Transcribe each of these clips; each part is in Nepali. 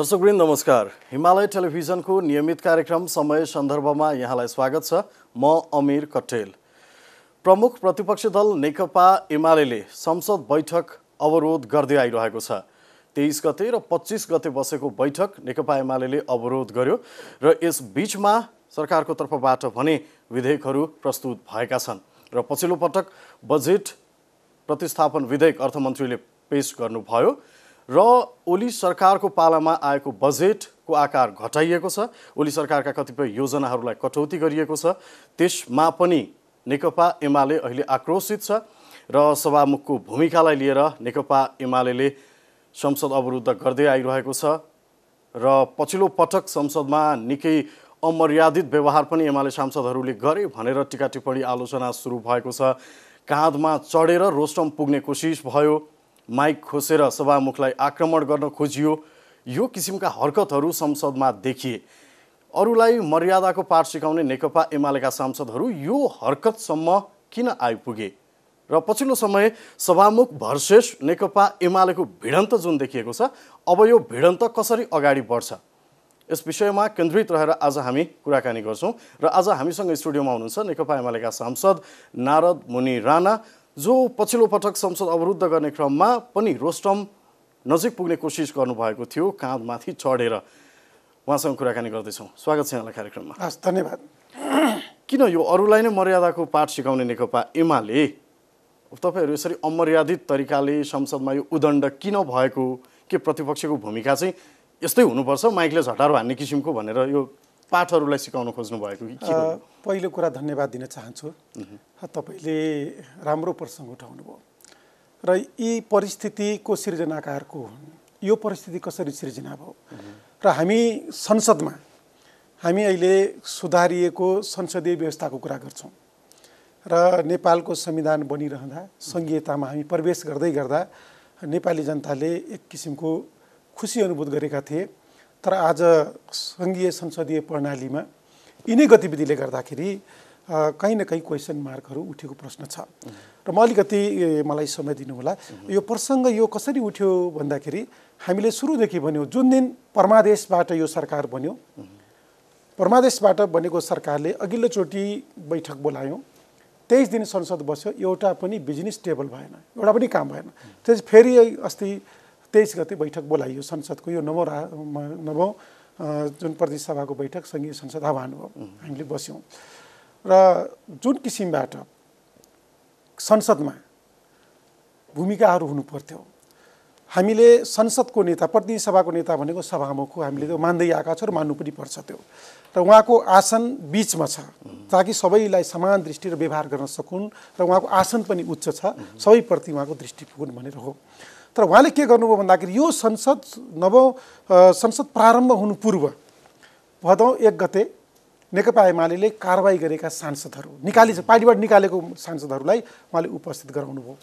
दर्शकवृन्द नमस्कार हिमालय टेलिभिजनको नियमित कार्यक्रम समय सन्दर्भमा यहाँलाई स्वागत छ म अमिर कटेल प्रमुख प्रतिपक्षी दल नेकपा एमाले संसद बैठक अवरोध गर्दै आइरहेको छ तेइस गते र पच्चिस गते बसेको बैठक नेकपा एमाले अवरोध गर्यो र यस बिचमा सरकारको तर्फबाट भने विधेयकहरू प्रस्तुत भएका छन् र पछिल्लो पटक बजेट प्रतिस्थापन विधेयक अर्थमन्त्रीले पेस गर्नुभयो र ओली सरकारको पालामा आएको बजेटको आकार घटाइएको छ ओली सरकारका कतिपय योजनाहरूलाई कटौती गरिएको छ त्यसमा पनि नेकपा एमाले अहिले आक्रोशित छ र सभामुखको भूमिकालाई लिएर नेकपा एमाले संसद अवरुद्ध गर्दै आइरहेको छ र पछिल्लो पटक संसदमा निकै अमर्यादित व्यवहार पनि एमाले सांसदहरूले गरे भनेर टिका टिप्पणी आलोचना सुरु भएको छ काँधमा चढेर रोस्टम पुग्ने कोसिस भयो माइक खोसेर सभामुखलाई आक्रमण गर्न खोजियो यो किसिमका हरकतहरू संसदमा देखिए अरूलाई मर्यादाको पाठ सिकाउने नेकपा एमालेका सांसदहरू यो हरकतसम्म किन आइपुगे र पछिल्लो समय सभामुख भर्सेस नेकपा एमालेको भिडन्त जुन देखिएको छ अब यो भिडन्त कसरी अगाडि बढ्छ यस विषयमा केन्द्रित रहेर आज हामी कुराकानी गर्छौँ र आज हामीसँग स्टुडियोमा हुनुहुन्छ नेकपा एमालेका सांसद नारद मुनि राणा जो पछिल्लो पटक संसद अवरुद्ध गर्ने क्रममा पनि रोस्टम नजिक पुग्ने कोसिस गर्नुभएको थियो काँधमाथि चढेर उहाँसँग कुराकानी गर्दैछौँ स्वागत छ यहाँलाई कार्यक्रममा हस् धन्यवाद किन यो अरूलाई नै मर्यादाको पाठ सिकाउने नेकपा एमाले तपाईँहरू यसरी अमर्यादित तरिकाले संसदमा यो उदण्ड किन भएको के प्रतिपक्षको भूमिका चाहिँ यस्तै हुनुपर्छ माइकले झटारो हान्ने किसिमको भनेर यो पाठहरूलाई सिकाउन खोज्नु भएको कि पहिलो कुरा धन्यवाद दिन चाहन्छु तपाईँले राम्रो प्रसङ्ग उठाउनुभयो र यी परिस्थितिको सिर्जनाकार को हुन् यो परिस्थिति कसरी सिर्जना भयो र हामी संसदमा हामी अहिले सुधारिएको संसदीय व्यवस्थाको कुरा गर्छौँ र नेपालको संविधान बनिरहँदा सङ्घीयतामा हामी प्रवेश गर्दै गर्दा नेपाली जनताले एक किसिमको खुसी अनुभूत गरेका थिए तर आज सङ्घीय संसदीय प्रणालीमा यिनै गतिविधिले गर्दाखेरि कहीँ न कहीँ क्वेसन मार्कहरू उठेको प्रश्न छ र म अलिकति मलाई समय दिनुहोला यो प्रसङ्ग यो कसरी उठ्यो भन्दाखेरि हामीले सुरुदेखि भन्यो जुन दिन परमादेशबाट यो सरकार बन्यो परमादेशबाट बनेको सरकारले अघिल्लोचोटि बैठक बोलायौँ तेइस दिन संसद बस्यो एउटा पनि बिजनेस टेबल भएन एउटा पनि काम भएन त्यस फेरि अस्ति तेइस गते बैठक बोलाइयो संसदको यो नवौँ रा नवौँ जुन प्रदेश सभाको बैठक सङ्घीय संसद आह्वान हो हामीले बस्यौँ र जुन किसिमबाट संसदमा भूमिकाहरू हुनुपर्थ्यो हामीले संसदको नेता प्रतिनिधि सभाको नेता भनेको सभामुख हो हामीले त्यो मान्दै आएका छौँ र मान्नु पनि पर्छ त्यो र उहाँको आसन बिचमा छ ताकि सबैलाई समान दृष्टि र व्यवहार गर्न सकुन् र उहाँको आसन पनि उच्च छ सबैप्रति उहाँको दृष्टिकोण भनेर हो तर उहाँले के गर्नुभयो भन्दाखेरि यो संसद नवौ संसद प्रारम्भ हुनु पूर्व भदौँ एक गते नेकपा एमाले कारवाही गरेका सांसदहरू निकालिस पार्टीबाट निकालेको सांसदहरूलाई उहाँले उपस्थित गराउनुभयो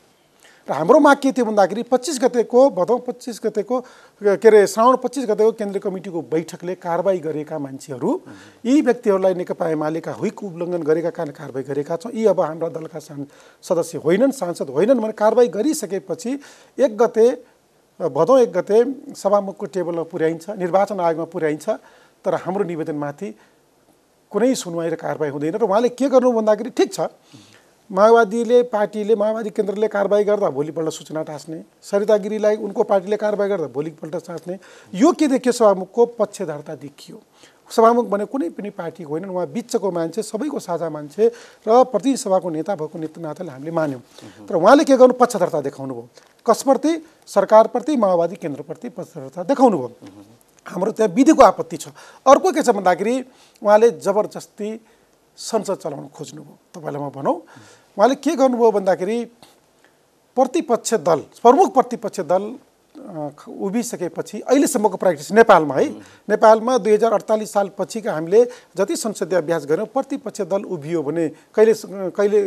र हाम्रो माग के थियो भन्दाखेरि पच्चिस गतेको भदौ पच्चिस गतेको के अरे श्रावण पच्चिस गतेको केन्द्रीय कमिटीको बैठकले कारवाही गरेका मान्छेहरू यी व्यक्तिहरूलाई नेकपा एमालेका हुइक उल्लङ्घन गरेका कारण कारवाही गरेका छौँ यी अब हाम्रा दलका सदस्य होइनन् सांसद होइनन् भने कारवाही गरिसकेपछि एक गते भदौ एक गते सभामुखको टेबलमा पुर्याइन्छ निर्वाचन आयोगमा पुर्याइन्छ तर हाम्रो निवेदनमाथि कुनै सुनवाई र कारवाही हुँदैन र उहाँले के गर्नु भन्दाखेरि ठिक छ माओवादीले पार्टीले माओवादी केन्द्रले कारवाही गर्दा भोलिपल्ट सूचना टाँच्ने सरिता गिरीलाई उनको पार्टीले कारवाही गर्दा भोलिपल्ट टाँच्ने यो के देखियो सभामुखको पक्षधारता देखियो सभामुख भने कुनै पनि पार्टीको होइन उहाँ बिचको मान्छे सबैको साझा मान्छे र प्रतिनिधि सभाको नेता भएको नाताले हामीले मान्यौँ तर उहाँले के गर्नु पक्षधारता देखाउनु भयो कसप्रति सरकारप्रति माओवादी केन्द्रप्रति पक्षधारता देखाउनु भयो हाम्रो त्यहाँ विधिको आपत्ति छ अर्को के छ भन्दाखेरि उहाँले जबरजस्ती संसद चलाउन खोज्नुभयो तपाईँलाई म भनौँ उहाँले के गर्नुभयो भन्दाखेरि प्रतिपक्ष दल प्रमुख प्रतिपक्ष दल उभिसकेपछि अहिलेसम्मको प्र्याक्टिस नेपालमा है नेपालमा दुई हजार अडतालिस सालपछिका हामीले जति संसदीय अभ्यास गऱ्यौँ प्रतिपक्ष दल उभियो भने कहिले कहिले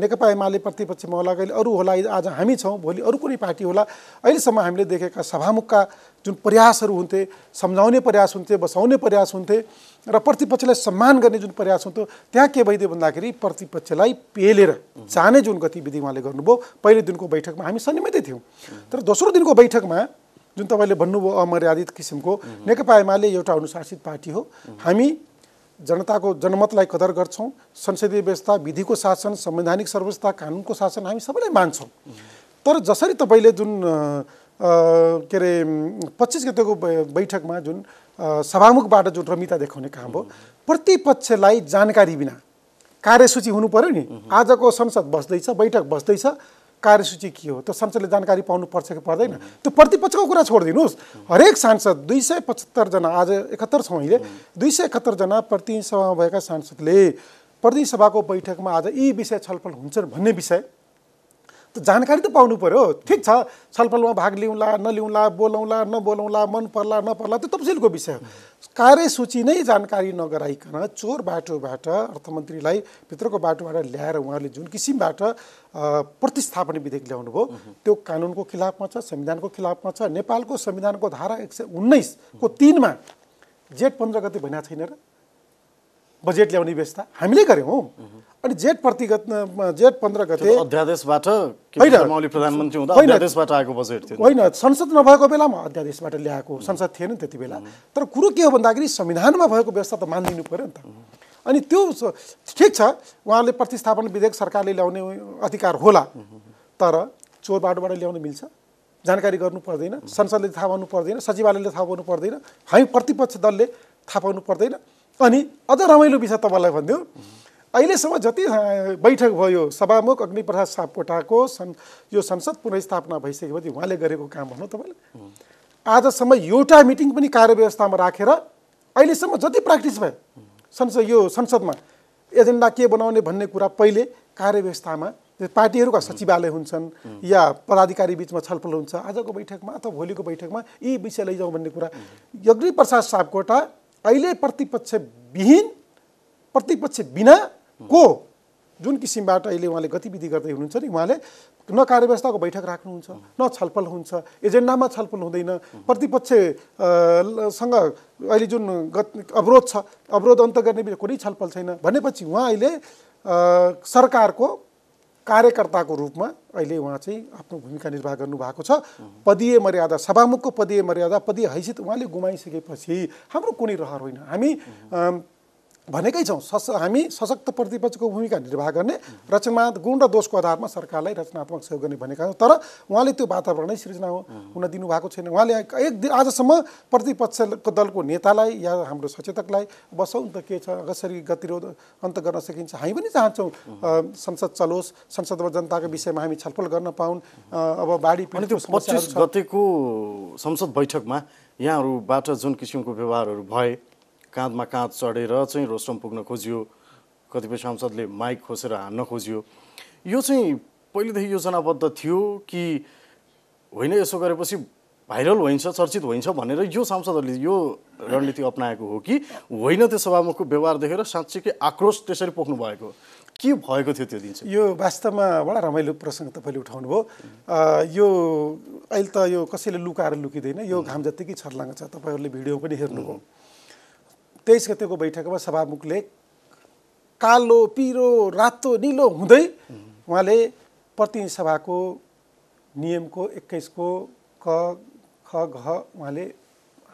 नेकपा एमाले प्रतिपक्षमा होला कहिले अरू होला आज हामी छौँ भोलि अरू कुनै पार्टी होला अहिलेसम्म हामीले देखेका सभामुखका जुन प्रयासहरू हुन्थे सम्झाउने प्रयास हुन्थे बसाउने प्रयास हुन्थे र प्रतिपक्षलाई सम्मान गर्ने जुन प्रयास हुन्थ्यो त्यहाँ के भइदियो भन्दाखेरि प्रतिपक्षलाई पेलेर जाने जुन गतिविधि उहाँले गर्नुभयो पहिलो दिनको बैठकमा हामी सनिमितै थियौँ तर दोस्रो दिनको बैठकमा जुन तपाईँले भन्नुभयो अमर्यादित किसिमको नेकपा एमाले एउटा अनुशासित पार्टी हो हामी जनताको जनमतलाई कदर गर्छौँ संसदीय व्यवस्था विधिको शासन संवैधानिक सर्वस्था कानुनको शासन हामी सबैलाई मान्छौँ तर जसरी तपाईँले जुन के अरे पच्चिस गतेको बैठकमा जुन सभामुखबाट जुन रमिता देखाउने काम हो प्रतिपक्षलाई जानकारी बिना कार्यसूची हुनु पऱ्यो नि आजको संसद बस्दैछ बैठक बस्दैछ कार्यसूची के हो त्यो संसदले जानकारी पाउनु पर्छ कि पर्दैन त्यो प्रतिपक्षको कुरा छोडिदिनुहोस् हरेक सांसद दुई सय पचहत्तरजना आज एकहत्तर छौँ अहिले दुई सय एकहत्तरजना प्रतिनिधि सभामा भएका सांसदले प्रतिनिधि सभाको बैठकमा आज यी विषय छलफल हुन्छन् भन्ने विषय जानकारी त पाउनु पऱ्यो ठिक छ छलफलमा भाग लिउँला नलिउँला बोलाउँला नबोलाउँला मन पर्ला नपर्ला त्यो तपसिलको विषय हो कार्यसूची नै जानकारी नगराइकन चोर बाटोबाट अर्थमन्त्रीलाई भित्रको बाटोबाट ल्याएर उहाँले जुन किसिमबाट प्रतिस्थापन विधेयक ल्याउनु भयो त्यो कानुनको खिलाफमा छ संविधानको खिलाफमा छ नेपालको संविधानको धारा एक सय उन्नाइसको तिनमा जेठ पन्ध्र गति भनेको छैन र बजेट ल्याउने व्यवस्था हामीले गऱ्यौँ अनि जेठ प्रति जेठ पन्ध्र गते अध्यादेशबाट प्रधानमन्त्री आएको बजेट थियो होइन संसद नभएको बेलामा अध्यादेशबाट ल्याएको संसद थिएन त्यति बेला तर कुरो के हो भन्दाखेरि संविधानमा भएको व्यवस्था त मानिदिनु पऱ्यो नि त अनि त्यो ठिक छ उहाँले प्रतिस्थापन विधेयक सरकारले ल्याउने अधिकार होला तर चोर बाटोबाट ल्याउन मिल्छ जानकारी गर्नु पर्दैन संसदले थाहा पाउनु पर्दैन सचिवालयले थाहा पाउनु पर्दैन हामी प्रतिपक्ष दलले थाहा पाउनु पर्दैन अनि अझ रमाइलो विषय तपाईँलाई भनिदिउँ अहिलेसम्म जति बैठक भयो सभामुख अग्निप्रसाद सापकोटाको सन् यो संसद पुनस्थापना भइसकेपछि उहाँले गरेको काम भन्नु तपाईँले आजसम्म एउटा मिटिङ पनि कार्य व्यवस्थामा राखेर अहिलेसम्म जति प्र्याक्टिस भयो संसद यो संसदमा एजेन्डा के बनाउने भन्ने कुरा पहिले कार्य व्यवस्थामा पार्टीहरूका सचिवालय हुन्छन् या पदाधिकारी बिचमा छलफल हुन्छ आजको बैठकमा अथवा भोलिको बैठकमा यी विषय लैजाउँ भन्ने कुरा अग्निप्रसाद सापकोटा अहिले प्रतिपक्ष विहीन प्रतिपक्ष बिना को जुन किसिमबाट अहिले उहाँले गतिविधि गर्दै हुनुहुन्छ नि उहाँले न कार्यव्यवस्थाको बैठक राख्नुहुन्छ न छलफल हुन्छ एजेन्डामा छलफल हुँदैन प्रतिपक्षसँग अहिले जुन गत अवरोध छ अवरोध अन्त गर्ने बिच कुनै छलफल छैन भनेपछि उहाँ अहिले सरकारको कार्यकर्ताको रूपमा अहिले उहाँ चाहिँ आफ्नो भूमिका निर्वाह गर्नुभएको छ पदीय मर्यादा सभामुखको पदीय मर्यादा पदीय हैसियत उहाँले गुमाइसकेपछि हाम्रो कुनै रहर होइन हामी भनेकै छौँ सश हामी सशक्त प्रतिपक्षको भूमिका निर्वाह गर्ने रचनात्मक गुण र दोषको आधारमा सरकारलाई रचनात्मक सहयोग गर्ने भनेका छौँ तर उहाँले त्यो वातावरणै सृजना हुन दिनुभएको छैन उहाँले एक दिन आजसम्म प्रतिपक्षको दलको नेतालाई या हाम्रो सचेतकलाई बसौँ त के छ कसरी गतिरोध अन्त गर्न सकिन्छ हामी पनि चाहन्छौँ संसद चलोस् संसदमा जनताको विषयमा हामी छलफल गर्न पाउन् अब बाढी गतेको संसद बैठकमा यहाँहरूबाट जुन किसिमको व्यवहारहरू भए काँधमा काँध चढेर चाहिँ रोस्टम पुग्न खोज्यो कतिपय सांसदले माइक खोसेर हान्न खोज्यो यो चाहिँ पहिलेदेखि योजनाबद्ध थियो कि होइन यसो गरेपछि भाइरल होइन्छ चर्चित होइन्छ भनेर यो सांसदहरूले यो रणनीति अप्नाएको हो कि होइन त्यो सभामुखको व्यवहार देखेर साँच्चीकै आक्रोश त्यसरी पोख्नु भएको के भएको थियो त्यो दिन यो वास्तवमा बडा रमाइलो प्रसङ्ग तपाईँले उठाउनुभयो यो अहिले त यो कसैले लुकाएर लुकिँदैन यो घाम जत्तिकै छर्लाङ्ग छ तपाईँहरूले भिडियो पनि हेर्नुभयो तेइस गतेको बैठकमा सभामुखले कालो पिरो रातो निलो हुँदै उहाँले प्रतिनिधि सभाको नियमको एक्काइसको क ख घ उहाँले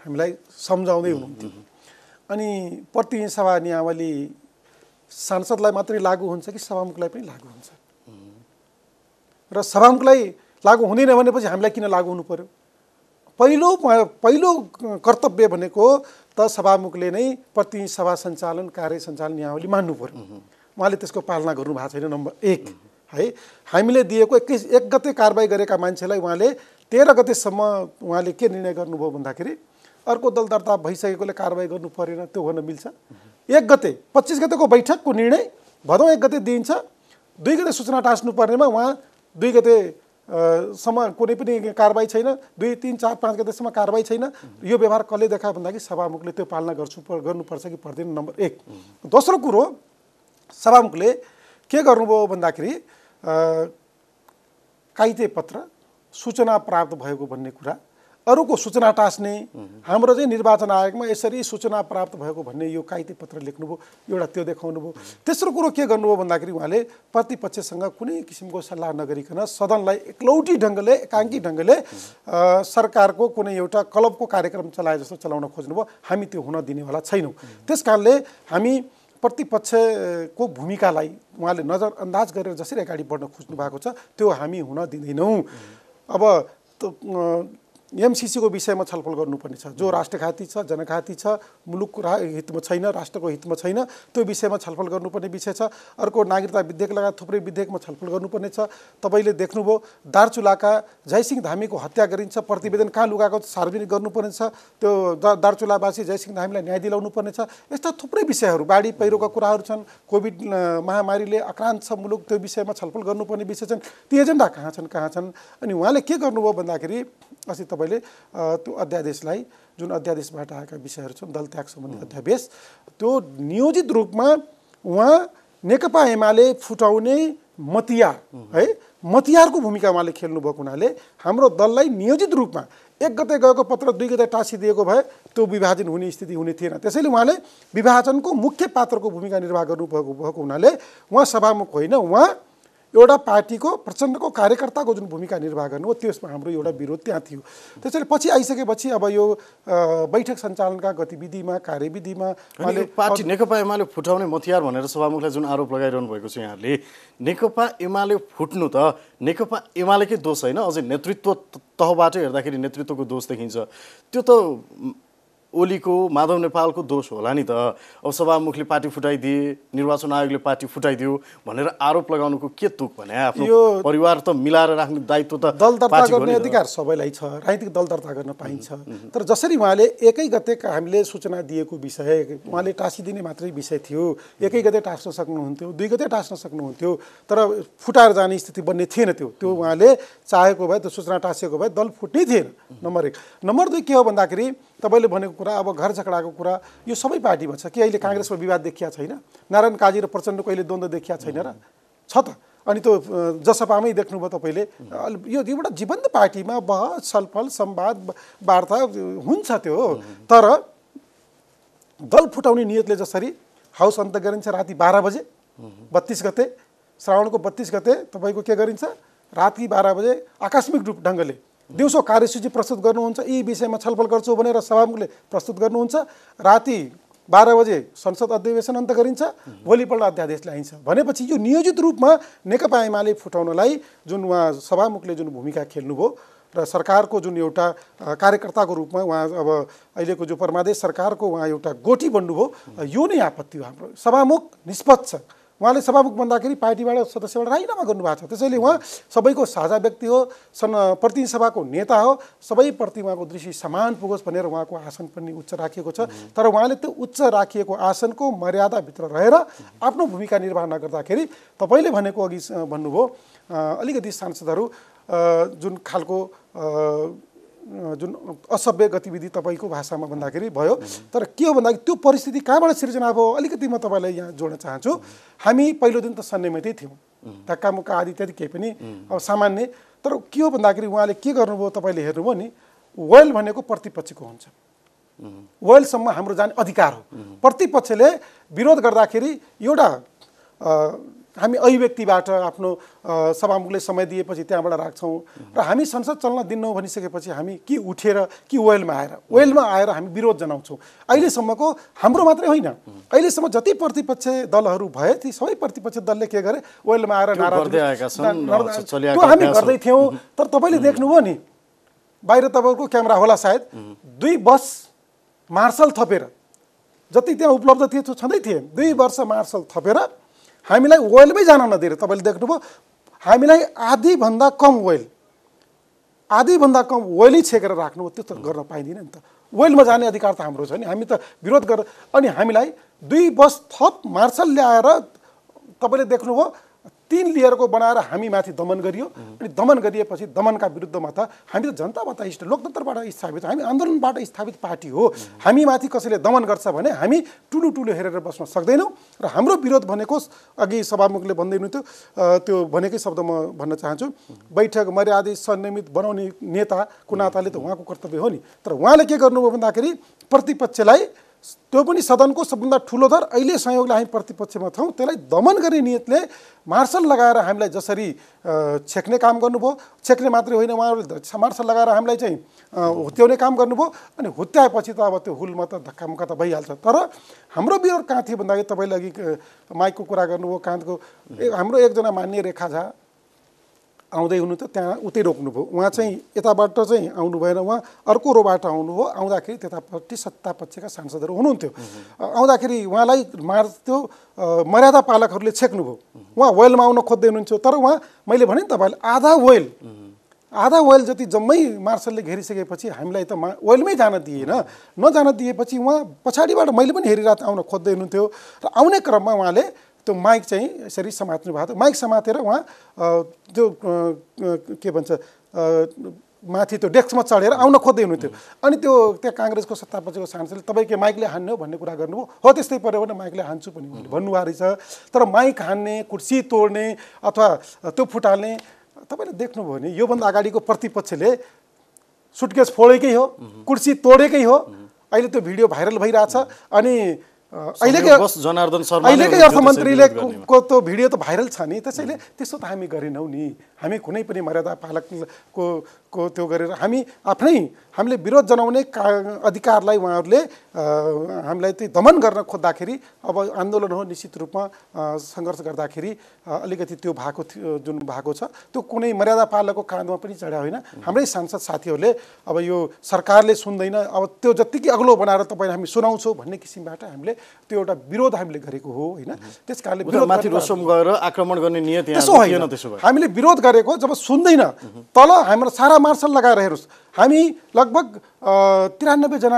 हामीलाई सम्झाउँदै हुनुहुन्थ्यो अनि प्रतिनिधि सभा नियमावली सांसदलाई मात्रै लागु हुन्छ कि सभामुखलाई पनि लागु हुन्छ र सभामुखलाई लागु हुँदैन भनेपछि हामीलाई किन लागु हुनु पर्यो पहिलो पहिलो कर्तव्य भनेको त सभामुखले नै प्रति सभा सञ्चालन कार्य सञ्चालन नियमावली मान्नु पर्यो उहाँले त्यसको पालना गर्नु भएको छैन नम्बर एक है हामीले दिएको एक्काइस एक गते कारवाही गरेका मान्छेलाई उहाँले तेह्र गतेसम्म उहाँले के निर्णय गर्नुभयो भन्दाखेरि अर्को दल दर्ता भइसकेकोले कारवाही गर्नु परेन त्यो हुन मिल्छ एक गते पच्चिस गतेको बैठकको निर्णय भदौ एक गते दिइन्छ दुई गते सूचना टाँच्नु पर्नेमा उहाँ दुई गते सम्म कुनै पनि कारवाही छैन दुई तिन चार पाँच गतेसम्म कारवाही छैन यो व्यवहार कसले देखायो भन्दाखेरि सभामुखले त्यो पालना गर्छु गर्नुपर्छ कि पर्दैन नम्बर एक दोस्रो कुरो सभामुखले के गर्नुभयो भन्दाखेरि काइते पत्र सूचना प्राप्त भएको भन्ने कुरा अरूको सूचना टाँस्ने हाम्रो चाहिँ निर्वाचन आयोगमा यसरी सूचना प्राप्त भएको भन्ने यो कागती पत्र लेख्नुभयो एउटा त्यो देखाउनु भयो तेस्रो कुरो के गर्नुभयो भन्दाखेरि उहाँले प्रतिपक्षसँग कुनै किसिमको सल्लाह नगरिकन सदनलाई एकलौटी ढङ्गले एकाङ्की ढङ्गले सरकारको कुनै एउटा क्लबको कार्यक्रम चलाए जस्तो चलाउन खोज्नुभयो हामी त्यो हुन दिनेवाला छैनौँ त्यस कारणले हामी प्रतिपक्षको भूमिकालाई उहाँले नजरअन्दाज गरेर जसरी अगाडि बढ्न खोज्नु भएको छ त्यो हामी हुन दिँदैनौँ अब एमसिसीको विषयमा छलफल गर्नुपर्ने छ जो राष्ट्रघाती छ जनघाती छ मुलुकको रा हितमा छैन राष्ट्रको हितमा छैन त्यो विषयमा छलफल गर्नुपर्ने विषय छ अर्को नागरिकता विधेयक लगायत थुप्रै विधेयकमा छलफल गर्नुपर्नेछ तपाईँले देख्नुभयो दार्चुलाका जयसिंह धामीको हत्या गरिन्छ प्रतिवेदन कहाँ लुगाएको सार्वजनिक गर्नुपर्नेछ त्यो दार्चुलावासी जयसिंह धामीलाई न्याय दिलाउनु पर्नेछ यस्ता थुप्रै विषयहरू बाढी पहिरोका कुराहरू छन् कोभिड महामारीले आक्रान्त छ मुलुक त्यो विषयमा छलफल गर्नुपर्ने विषय छन् ती एजेन्डा कहाँ छन् कहाँ छन् अनि उहाँले के गर्नुभयो भन्दाखेरि अस्ति तपाईँले त्यो अध्यादेशलाई जुन अध्यादेशबाट आएका विषयहरू छन् दल त्याग सम्बन्धी अध्यादेश त्यो नियोजित रूपमा उहाँ नेकपा एमाले फुटाउने मतिया है मतियारको भूमिका उहाँले खेल्नुभएको हुनाले हाम्रो दललाई नियोजित रूपमा एक गते गएको पत्र दुई गते टाँसिदिएको भए त्यो विभाजन हुने स्थिति हुने थिएन त्यसैले उहाँले विभाजनको मुख्य पात्रको भूमिका निर्वाह गर्नु भएको हुनाले उहाँ सभामुख होइन उहाँ एउटा पार्टीको प्रचण्डको कार्यकर्ताको जुन भूमिका निर्वाह गर्नु हो त्यसमा हाम्रो एउटा विरोध त्यहाँ थियो त्यसैले पछि आइसकेपछि अब यो बैठक सञ्चालनका गतिविधिमा कार्यविधिमा पार्टी नेकपा एमाले फुटाउने मतियार भनेर सभामुखलाई जुन आरोप लगाइरहनु भएको छ यहाँहरूले नेकपा एमाले फुट्नु त नेकपा एमालेकै दोष होइन अझै नेतृत्व तहबाट हेर्दाखेरि नेतृत्वको दोष देखिन्छ त्यो त ओलीको माधव नेपालको दोष होला नि त अब सभामुखले पार्टी फुटाइदिए निर्वाचन आयोगले पार्टी फुटाइदियो भनेर आरोप लगाउनुको के तुक भने आफ्नो परिवार त मिलाएर राख्ने दायित्व त दल दर्ता गर्ने अधिकार सबैलाई छ राजनीतिक दल दर्ता गर्न पाइन्छ तर जसरी उहाँले एकै गते हामीले सूचना दिएको विषय उहाँले टाँसिदिने मात्रै विषय थियो एकै गते टाँस्न सक्नुहुन्थ्यो दुई गते टाँस्न सक्नुहुन्थ्यो तर फुटाएर जाने स्थिति बन्ने थिएन त्यो त्यो उहाँले चाहेको भए त्यो सूचना टाँसेको भए दल फुट्ने थिएन नम्बर एक नम्बर दुई के हो भन्दाखेरि तपाईँले भनेको कुरा अब घर झगडाको कुरा यो सबै पार्टीमा छ कि अहिले काङ्ग्रेसमा विवाद देखिया छैन नारायण काजी र प्रचण्डको अहिले द्वन्द्व देखिया छैन र छ त अनि त्यो जसपामै देख्नुभयो तपाईँले यो एउटा जीवन्त पार्टीमा बहस छलफल सम्वाद वार्ता हुन्छ त्यो तर दल फुटाउने नियतले जसरी हाउस अन्त गरिन्छ राति बाह्र बजे बत्तिस गते श्रावणको बत्तिस गते तपाईँको के गरिन्छ राति बाह्र बजे आकस्मिक रूप ढङ्गले दिउँसो कार्यसूची प्रस्तुत गर्नुहुन्छ यी विषयमा छलफल गर्छु भनेर सभामुखले प्रस्तुत गर्नुहुन्छ राति बाह्र बजे संसद अधिवेशन अन्त गरिन्छ भोलिपल्ट अध्यादेश ल्याइन्छ भनेपछि यो नियोजित रूपमा नेकपा एमाले फुटाउनलाई जुन उहाँ सभामुखले जुन भूमिका खेल्नुभयो र सरकारको जुन एउटा कार्यकर्ताको रूपमा उहाँ अब अहिलेको जो परमादेश सरकारको उहाँ एउटा गोठी बन्नुभयो यो नै आपत्ति हो हाम्रो सभामुख निष्पक्ष उहाँले सभामुख बन्दाखेरि पार्टीबाट सदस्यबाट राजीनामा गर्नुभएको छ त्यसैले उहाँ सबैको साझा व्यक्ति हो सन् प्रतिनिधि सभाको नेता हो सबैप्रति उहाँको दृष्टि समान पुगोस् भनेर उहाँको आसन पनि उच्च राखिएको छ तर उहाँले त्यो उच्च राखिएको आसनको मर्यादाभित्र रहेर आफ्नो भूमिका निर्वाह नगर्दाखेरि तपाईँले भनेको अघि भन्नुभयो अलिकति सांसदहरू जुन खालको जुन असभ्य गतिविधि तपाईँको भाषामा भन्दाखेरि भयो तर के हो भन्दाखेरि त्यो परिस्थिति कहाँबाट सिर्जना भयो अलिकति म तपाईँलाई यहाँ जोड्न चाहन्छु हामी पहिलो दिन त सन्नेमै थियौँ धक्का मुक्का आदि इत्यादि केही पनि अब सामान्य तर के हो भन्दाखेरि उहाँले के गर्नुभयो तपाईँले हेर्नुभयो नि वेल भनेको प्रतिपक्षको हुन्छ वेलसम्म हाम्रो जाने अधिकार हो प्रतिपक्षले विरोध गर्दाखेरि एउटा हामी अभिव्यक्तिबाट आफ्नो सभामुखले समय दिएपछि त्यहाँबाट राख्छौँ र हामी संसद चल्न दिन्नौँ भनिसकेपछि हामी कि उठेर कि वेलमा आएर वेलमा आएर हामी विरोध जनाउँछौँ अहिलेसम्मको हाम्रो मात्रै होइन अहिलेसम्म जति प्रतिपक्ष दलहरू भए ती सबै प्रतिपक्ष दलले के गरे वेलमा आएर त्यो हामी गर्दै थियौँ तर तपाईँले देख्नुभयो नि बाहिर तपाईँको क्यामेरा होला सायद दुई बस मार्सल थपेर जति त्यहाँ उपलब्ध थिए त्यो छँदै थिए दुई वर्ष मार्सल थपेर हामीलाई ओइलमै जान नदिएर तपाईँले देख्नुभयो हामीलाई आधीभन्दा कम ओइल आधीभन्दा कम ओइलै छेकेर राख्नु त्यो त गर्न पाइँदैन नि त ओइलमा जाने अधिकार त हाम्रो छ नि हामी त विरोध गरेर अनि हामीलाई दुई बस थप मार्सल ल्याएर तपाईँले देख्नुभयो तिन लेयरको बनाएर हामी माथि दमन गरियो अनि दमन गरिएपछि दमनका विरुद्धमा त हामी त जनताबाट इष्ट लोकतन्त्रबाट स्थापित हामी आन्दोलनबाट स्थापित पार्टी हो हामी माथि कसैले दमन गर्छ भने हामी टुलु टुलु हेरेर बस्न सक्दैनौँ र हाम्रो विरोध भनेको अघि सभामुखले भन्दै हुनुहुन्थ्यो त्यो भनेकै शब्द म भन्न चाहन्छु बैठक मर्यादित संयमित बनाउने नेता कुनाताले त उहाँको कर्तव्य हो नि तर उहाँले के गर्नुभयो भन्दाखेरि प्रतिपक्षलाई त्यो पनि सदनको सबभन्दा ठुलो दर अहिले संयोगले हामी प्रतिपक्षमा छौँ त्यसलाई दमन गर्ने नियतले मार्सल लगाएर हामीलाई जसरी छेक्ने काम गर्नुभयो छेक्ने मात्रै होइन उहाँहरूले मार्सल लगाएर हामीलाई चाहिँ हुत्याउने काम गर्नुभयो अनि हुत्याएपछि त अब त्यो हुलमा त धक्का त भइहाल्छ तर हाम्रो विरोध कहाँ थियो भन्दाखेरि तपाईँले अघि माइकको कुरा गर्नुभयो कहाँको हाम्रो एकजना मान्य रेखा झा आउँदै हुनु त त्यहाँ उतै रोक्नुभयो उहाँ चाहिँ यताबाट चाहिँ आउनु भएन उहाँ अर्को रोबाट आउनुभयो आउँदाखेरि त्यतापट्टि पक्षका सांसदहरू हुनुहुन्थ्यो आउँदाखेरि उहाँलाई मार त्यो मर्यादा पालकहरूले छेक्नुभयो उहाँ वेलमा आउन खोज्दै हुनुहुन्थ्यो तर उहाँ मैले भने नि तपाईँले आधा वेल आधा वेल जति जम्मै मार्सलले घेरिसकेपछि हामीलाई त मा वेलमै जान दिएन नजान दिएपछि उहाँ पछाडिबाट मैले पनि हेरिरहेको आउन खोज्दै हुनुहुन्थ्यो र आउने क्रममा उहाँले त्यो माइक चाहिँ यसरी समात्नु भएको माइक समातेर उहाँ त्यो के भन्छ माथि त्यो डेस्कमा चढेर आउन खोज्दै हुनुहुन्थ्यो अनि त्यो त्यहाँ काङ्ग्रेसको सत्तापछिको सांसदले तपाईँ के माइकले हान्ने हो भन्ने कुरा गर्नुभयो हो त्यस्तै पऱ्यो भने माइकले हान्छु भन्ने भन्नुभएको रहेछ तर माइक हान्ने कुर्सी तोड्ने अथवा त्यो फुटाल्ने तपाईँले देख्नुभयो भने योभन्दा अगाडिको प्रतिपक्षले सुटकेस फोडेकै हो कुर्सी तोडेकै हो अहिले त्यो भिडियो भाइरल भइरहेछ अनि अहिलेकै अर्थमन्त्रीले को त भिडियो त भाइरल छ नि त्यसैले त्यस्तो त हामी गरेनौँ नि हामी कुनै पनि मर्यादा पालकको को त्यो गरेर हामी आफ्नै हामीले विरोध जनाउने का अधिकारलाई उहाँहरूले हामीलाई त्यो दमन गर्न खोज्दाखेरि अब आन्दोलन हो निश्चित रूपमा सङ्घर्ष गर्दाखेरि अलिकति त्यो भएको थियो जुन भएको छ त्यो कुनै मर्यादा पालको काँधमा पनि चढ्या होइन हाम्रै सांसद साथीहरूले अब यो सरकारले सुन्दैन अब त्यो जत्तिकै अग्लो बनाएर तपाईँले हामी सुनाउँछौँ भन्ने किसिमबाट हामीले त्यो एउटा विरोध हामीले गरेको हो होइन त्यस कारणले माथि रोसम आक्रमण गर्ने नियत त्यसो होइन हामीले विरोध गरेको जब सुन्दैन तल हाम्रो सारा एउटा मार्सल लगाएर हेर्नुहोस् हामी लगभग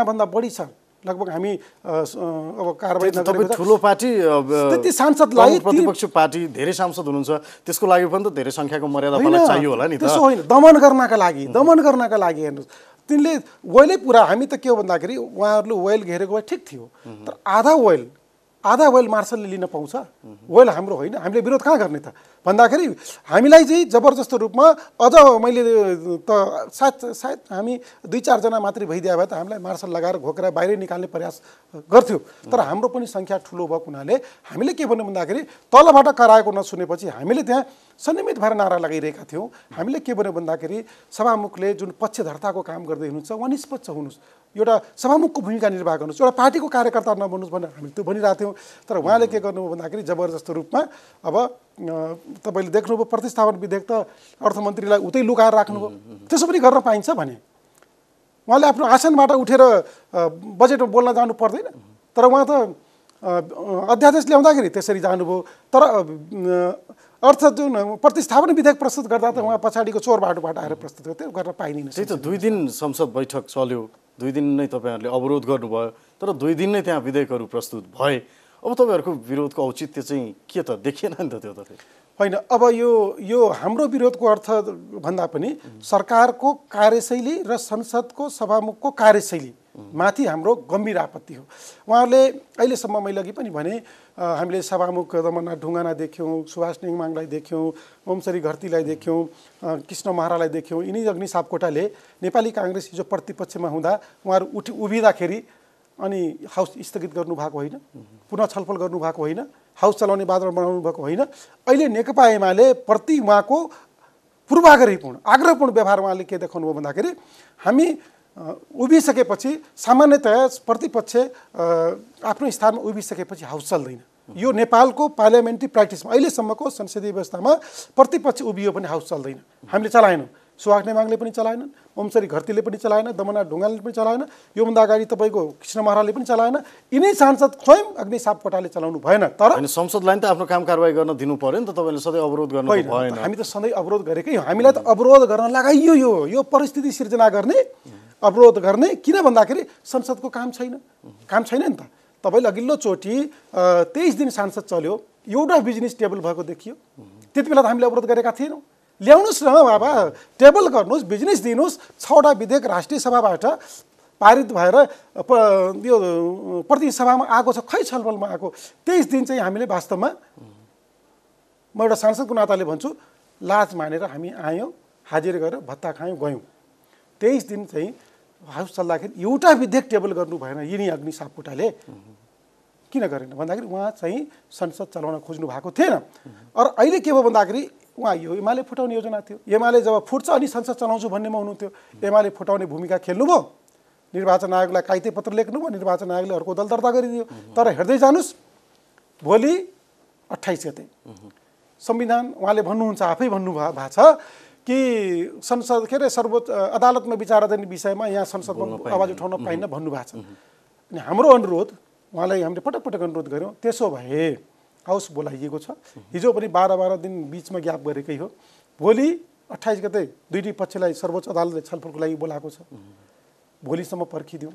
भन्दा बढी छ लगभग हामी अब कारवाही ठुलो पार्टी त्यति सांसदलाई प्रतिपक्ष पार्टी धेरै सांसद हुनुहुन्छ त्यसको लागि पनि त धेरै सङ्ख्याको मर्यादा चाहियो होला नि त्यसो होइन दमन गर्नका लागि दमन गर्नका लागि हेर्नुहोस् तिनले ओइलै पुरा हामी त के हो भन्दाखेरि उहाँहरूले ओइल घेरेको भए ठिक थियो तर आधा ओइल आधा वेल मार्सलले लिन पाउँछ वेल हाम्रो होइन हामीले विरोध कहाँ गर्ने त भन्दाखेरि हामीलाई चाहिँ जबरजस्त रूपमा अझ मैले त सायद सायद हामी दुई चारजना मात्रै भइदिए भए त हामीलाई मार्सल लगाएर घोकेर बाहिरै निकाल्ने प्रयास गर्थ्यो तर हाम्रो पनि सङ्ख्या ठुलो भएको हुनाले हामीले के भन्यो भन्दाखेरि तलबाट कराएको नसुनेपछि हामीले त्यहाँ सनिमित भएर नारा लगाइरहेका थियौँ हामीले के भन्यो भन्दाखेरि सभामुखले जुन पक्षधर्ताको काम गर्दै हुनुहुन्छ उहाँ निष्पक्ष हुनुहोस् एउटा सभामुखको भूमिका निर्वाह गर्नुहोस् एउटा पार्टीको कार्यकर्ता नबन्नुहोस् भनेर हामी त्यो भनिरहेको थियौँ तर उहाँले के गर्नुभयो भन्दाखेरि जबरजस्त रूपमा अब तपाईँले देख्नुभयो प्रतिस्थापन विधेयक त अर्थमन्त्रीलाई उतै लुगाएर राख्नुभयो त्यसो पनि गर्न पाइन्छ भने उहाँले आफ्नो आसनबाट उठेर बजेटमा बोल्न जानु पर्दैन तर उहाँ त अध्यादेश ल्याउँदाखेरि त्यसरी जानुभयो तर अर्थ जुन प्रतिस्थापन विधेयक प्रस्तुत गर्दा त उहाँ पछाडिको चोर बाटोबाट आएर प्रस्तुत गर्थ्यो गर्न पाइँदैन त्यही त दुई दिन संसद बैठक चल्यो दुई दिन नै तपाईँहरूले अवरोध गर्नुभयो तर दुई दिन नै त्यहाँ विधेयकहरू प्रस्तुत भए अब तपाईँहरूको विरोधको औचित्य चाहिँ के त देखिएन नि त त्यो त होइन अब यो यो हाम्रो विरोधको अर्थ भन्दा पनि सरकारको कार्यशैली र संसदको सभामुखको कार्यशैली माथि हाम्रो गम्भीर आपत्ति हो उहाँहरूले अहिलेसम्म मैले अघि पनि भने हामीले सभामुख रमन्ना ढुङ्गाना देख्यौँ सुभाष नेङमाङलाई देख्यौँ ओमसरी घरतीलाई देख्यौँ कृष्ण महारालाई देख्यौँ यिनी अग्नि सापकोटाले नेपाली काङ्ग्रेस हिजो प्रतिपक्षमा हुँदा उहाँहरू उठि उभिँदाखेरि अनि हाउस स्थगित गर्नुभएको होइन पुनः छलफल गर्नुभएको होइन हाउस चलाउने वातावरण बनाउनु भएको होइन अहिले नेकपा एमाले प्रति उहाँको पूर्वाग्रहीपूर्ण आग्रहपूर्ण व्यवहार उहाँले के देखाउनुभयो भन्दाखेरि हामी उभिसकेपछि सामान्यतया प्रतिपक्ष आफ्नो स्थानमा उभिसकेपछि हाउस चल्दैन यो नेपालको पार्लियामेन्ट्री प्र्याक्टिसमा अहिलेसम्मको संसदीय व्यवस्थामा प्रतिपक्ष उभियो भने हाउस चल्दैन हामीले चलाएनौँ सुहाग नेमाङले पनि चलाएनन् ओमसरी घरतीले पनि चलाएन दमना ढुङ्गाले पनि चलाएन योभन्दा अगाडि तपाईँको कृष्ण महाराले पनि चलाएन यिनै सांसद स्वयं अग्नि सापकोटाले चलाउनु भएन तर संसदलाई त आफ्नो काम कारवाही गर्न दिनु पऱ्यो नि त तपाईँले सधैँ अवरोध गर्नु भएन हामी त सधैँ अवरोध गरेकै हो हामीलाई त अवरोध गर्न लगाइयो यो यो परिस्थिति सिर्जना गर्ने अवरोध गर्ने किन भन्दाखेरि संसदको काम छैन काम छैन नि त तपाईँले अघिल्लोचोटि तेइस दिन सांसद चल्यो एउटा बिजनेस टेबल भएको देखियो त्यति बेला त हामीले अवरोध गरेका थिएनौँ ल्याउनुहोस् न बाबा टेबल गर्नुहोस् बिजनेस दिनुहोस् छवटा विधेयक राष्ट्रिय सभाबाट पारित भएर यो प्रतिनिधि सभामा आएको छ खै छलफलमा आएको तेइस दिन चाहिँ हामीले वास्तवमा म एउटा सांसदको नाताले भन्छु लाज मानेर हामी आयौँ हाजिर गरेर भत्ता खायौँ गयौँ तेइस दिन चाहिँ हाउस चल्दाखेरि एउटा विधेयक टेबल गर्नु भएन यिनी अग्नि सापकोटाले किन गरेन भन्दाखेरि उहाँ चाहिँ संसद चलाउन खोज्नु भएको थिएन र अहिले के भयो भन्दाखेरि उहाँ यो एमाले फुटाउने योजना थियो एमाले जब फुट्छ अनि संसद चलाउँछु भन्नेमा हुनुहुन्थ्यो एमाले फुटाउने भूमिका खेल्नुभयो निर्वाचन आयोगलाई काइते पत्र लेख्नुभयो निर्वाचन आयोगले अर्को दल दर्ता गरिदियो तर हेर्दै जानुहोस् भोलि अट्ठाइस गते संविधान उहाँले भन्नुहुन्छ आफै भन्नुभएको छ कि संसद के अरे सर्वोच्च अदालतमा विचाराधीन विषयमा यहाँ संसदमा आवाज उठाउन पाइन्न भन्नुभएको छ अनि हाम्रो अनुरोध उहाँलाई हामीले पटक पटक अनुरोध गऱ्यौँ त्यसो भए हाउस बोलाइएको छ हिजो पनि बाह्र बाह्र दिन बिचमा ग्याप गरेकै हो भोलि अट्ठाइस गते दुईटी पक्षलाई सर्वोच्च अदालतले छलफलको लागि बोलाएको छ भोलिसम्म पर्खिदिउँ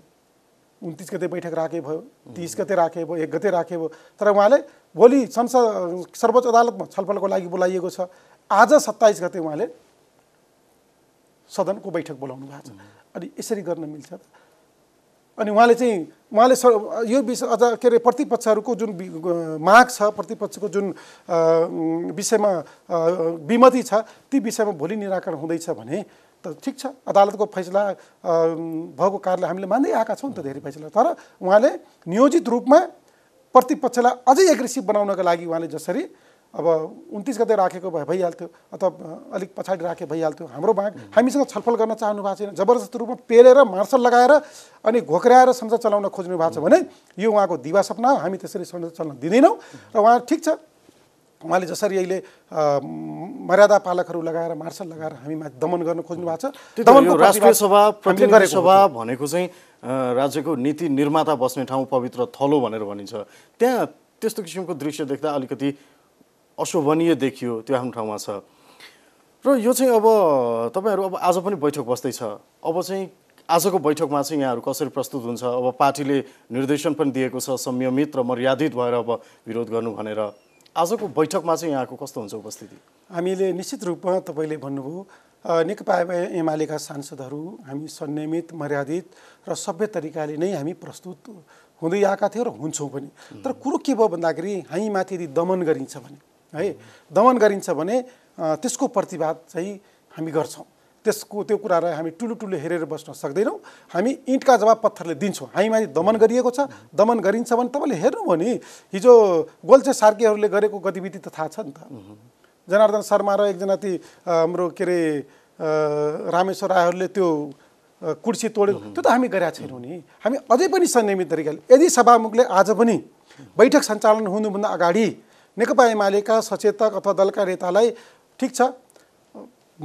उन्तिस गते बैठक राखे भयो तिस गते राखे भयो एक गते राखे भयो तर उहाँले भोलि संसद सर्वोच्च अदालतमा छलफलको लागि बोलाइएको छ आज सत्ताइस गते उहाँले सदनको बैठक बोलाउनु भएको छ अनि यसरी गर्न मिल्छ त अनि उहाँले चाहिँ उहाँले यो विषय अझ के अरे प्रतिपक्षहरूको जुन माग छ प्रतिपक्षको जुन विषयमा विमति छ ती विषयमा भोलि निराकरण हुँदैछ भने त ठिक छ अदालतको फैसला भएको कारणले हामीले मान्दै आएका छौँ नि त धेरै फैसला तर उहाँले नियोजित रूपमा प्रतिपक्षलाई अझै एग्रेसिभ बनाउनका लागि उहाँले जसरी अब उन्तिस गते राखेको भए भइहाल्थ्यो अथवा अलिक पछाडि राखे भइहाल्थ्यो हाम्रो बाहेक हामीसँग छलफल गर्न चाहनु भएको छैन जबरजस्त रूपमा पेलेर मार्सल लगाएर अनि घोक्राएर संसद चलाउन खोज्नु भएको छ भने यो उहाँको दिवा सपना हो हामी त्यसरी संसद चल्न दिँदैनौँ र उहाँ ठिक छ उहाँले जसरी अहिले मर्यादा पालकहरू लगाएर मार्सल लगाएर हामीमा दमन गर्न खोज्नु भएको छ राष्ट्रिय सभा प्रतिनिधि सभा भनेको चाहिँ राज्यको नीति निर्माता बस्ने ठाउँ पवित्र थलो भनेर भनिन्छ त्यहाँ त्यस्तो किसिमको दृश्य देख्दा अलिकति अशोभनीय देखियो त्यो आफ्नो ठाउँमा छ र यो चाहिँ अब तपाईँहरू अब आज पनि बैठक बस्दैछ अब चाहिँ आजको बैठकमा चाहिँ यहाँहरू कसरी प्रस्तुत हुन्छ अब पार्टीले निर्देशन पनि दिएको छ संयमित र मर्यादित भएर अब विरोध गर्नु भनेर आजको बैठकमा चाहिँ यहाँको कस्तो हुन्छ उपस्थिति हामीले निश्चित रूपमा तपाईँले भन्नुभयो नेकपा एमालेका सांसदहरू हामी संयमित मर्यादित र सभ्य तरिकाले नै हामी प्रस्तुत हुँदै आएका थियौँ र हुन्छौँ पनि तर कुरो के भयो भन्दाखेरि हामीमाथि यदि दमन गरिन्छ भने है दमन गरिन्छ भने त्यसको प्रतिवाद चाहिँ हामी गर्छौँ त्यसको त्यो कुरालाई हामी टुलु टुलु हेरेर बस्न सक्दैनौँ हामी इँटका जवाब पत्थरले दिन्छौँ हामीमाथि दमन गरिएको छ दमन गरिन्छ भने तपाईँले हेर्नु हो नि हिजो गोल्छे सार्कीहरूले गरेको गतिविधि त थाहा छ नि त जनार्दन शर्मा र एकजना ती हाम्रो के अरे रामेश्वर रायहरूले त्यो कुर्सी तोडेको त्यो त हामी गरेका छैनौँ नि हामी अझै पनि संयमित तरिकाले यदि सभामुखले आज पनि बैठक सञ्चालन हुनुभन्दा अगाडि नेकपा एमालेका सचेतक अथवा दलका नेतालाई ठिक छ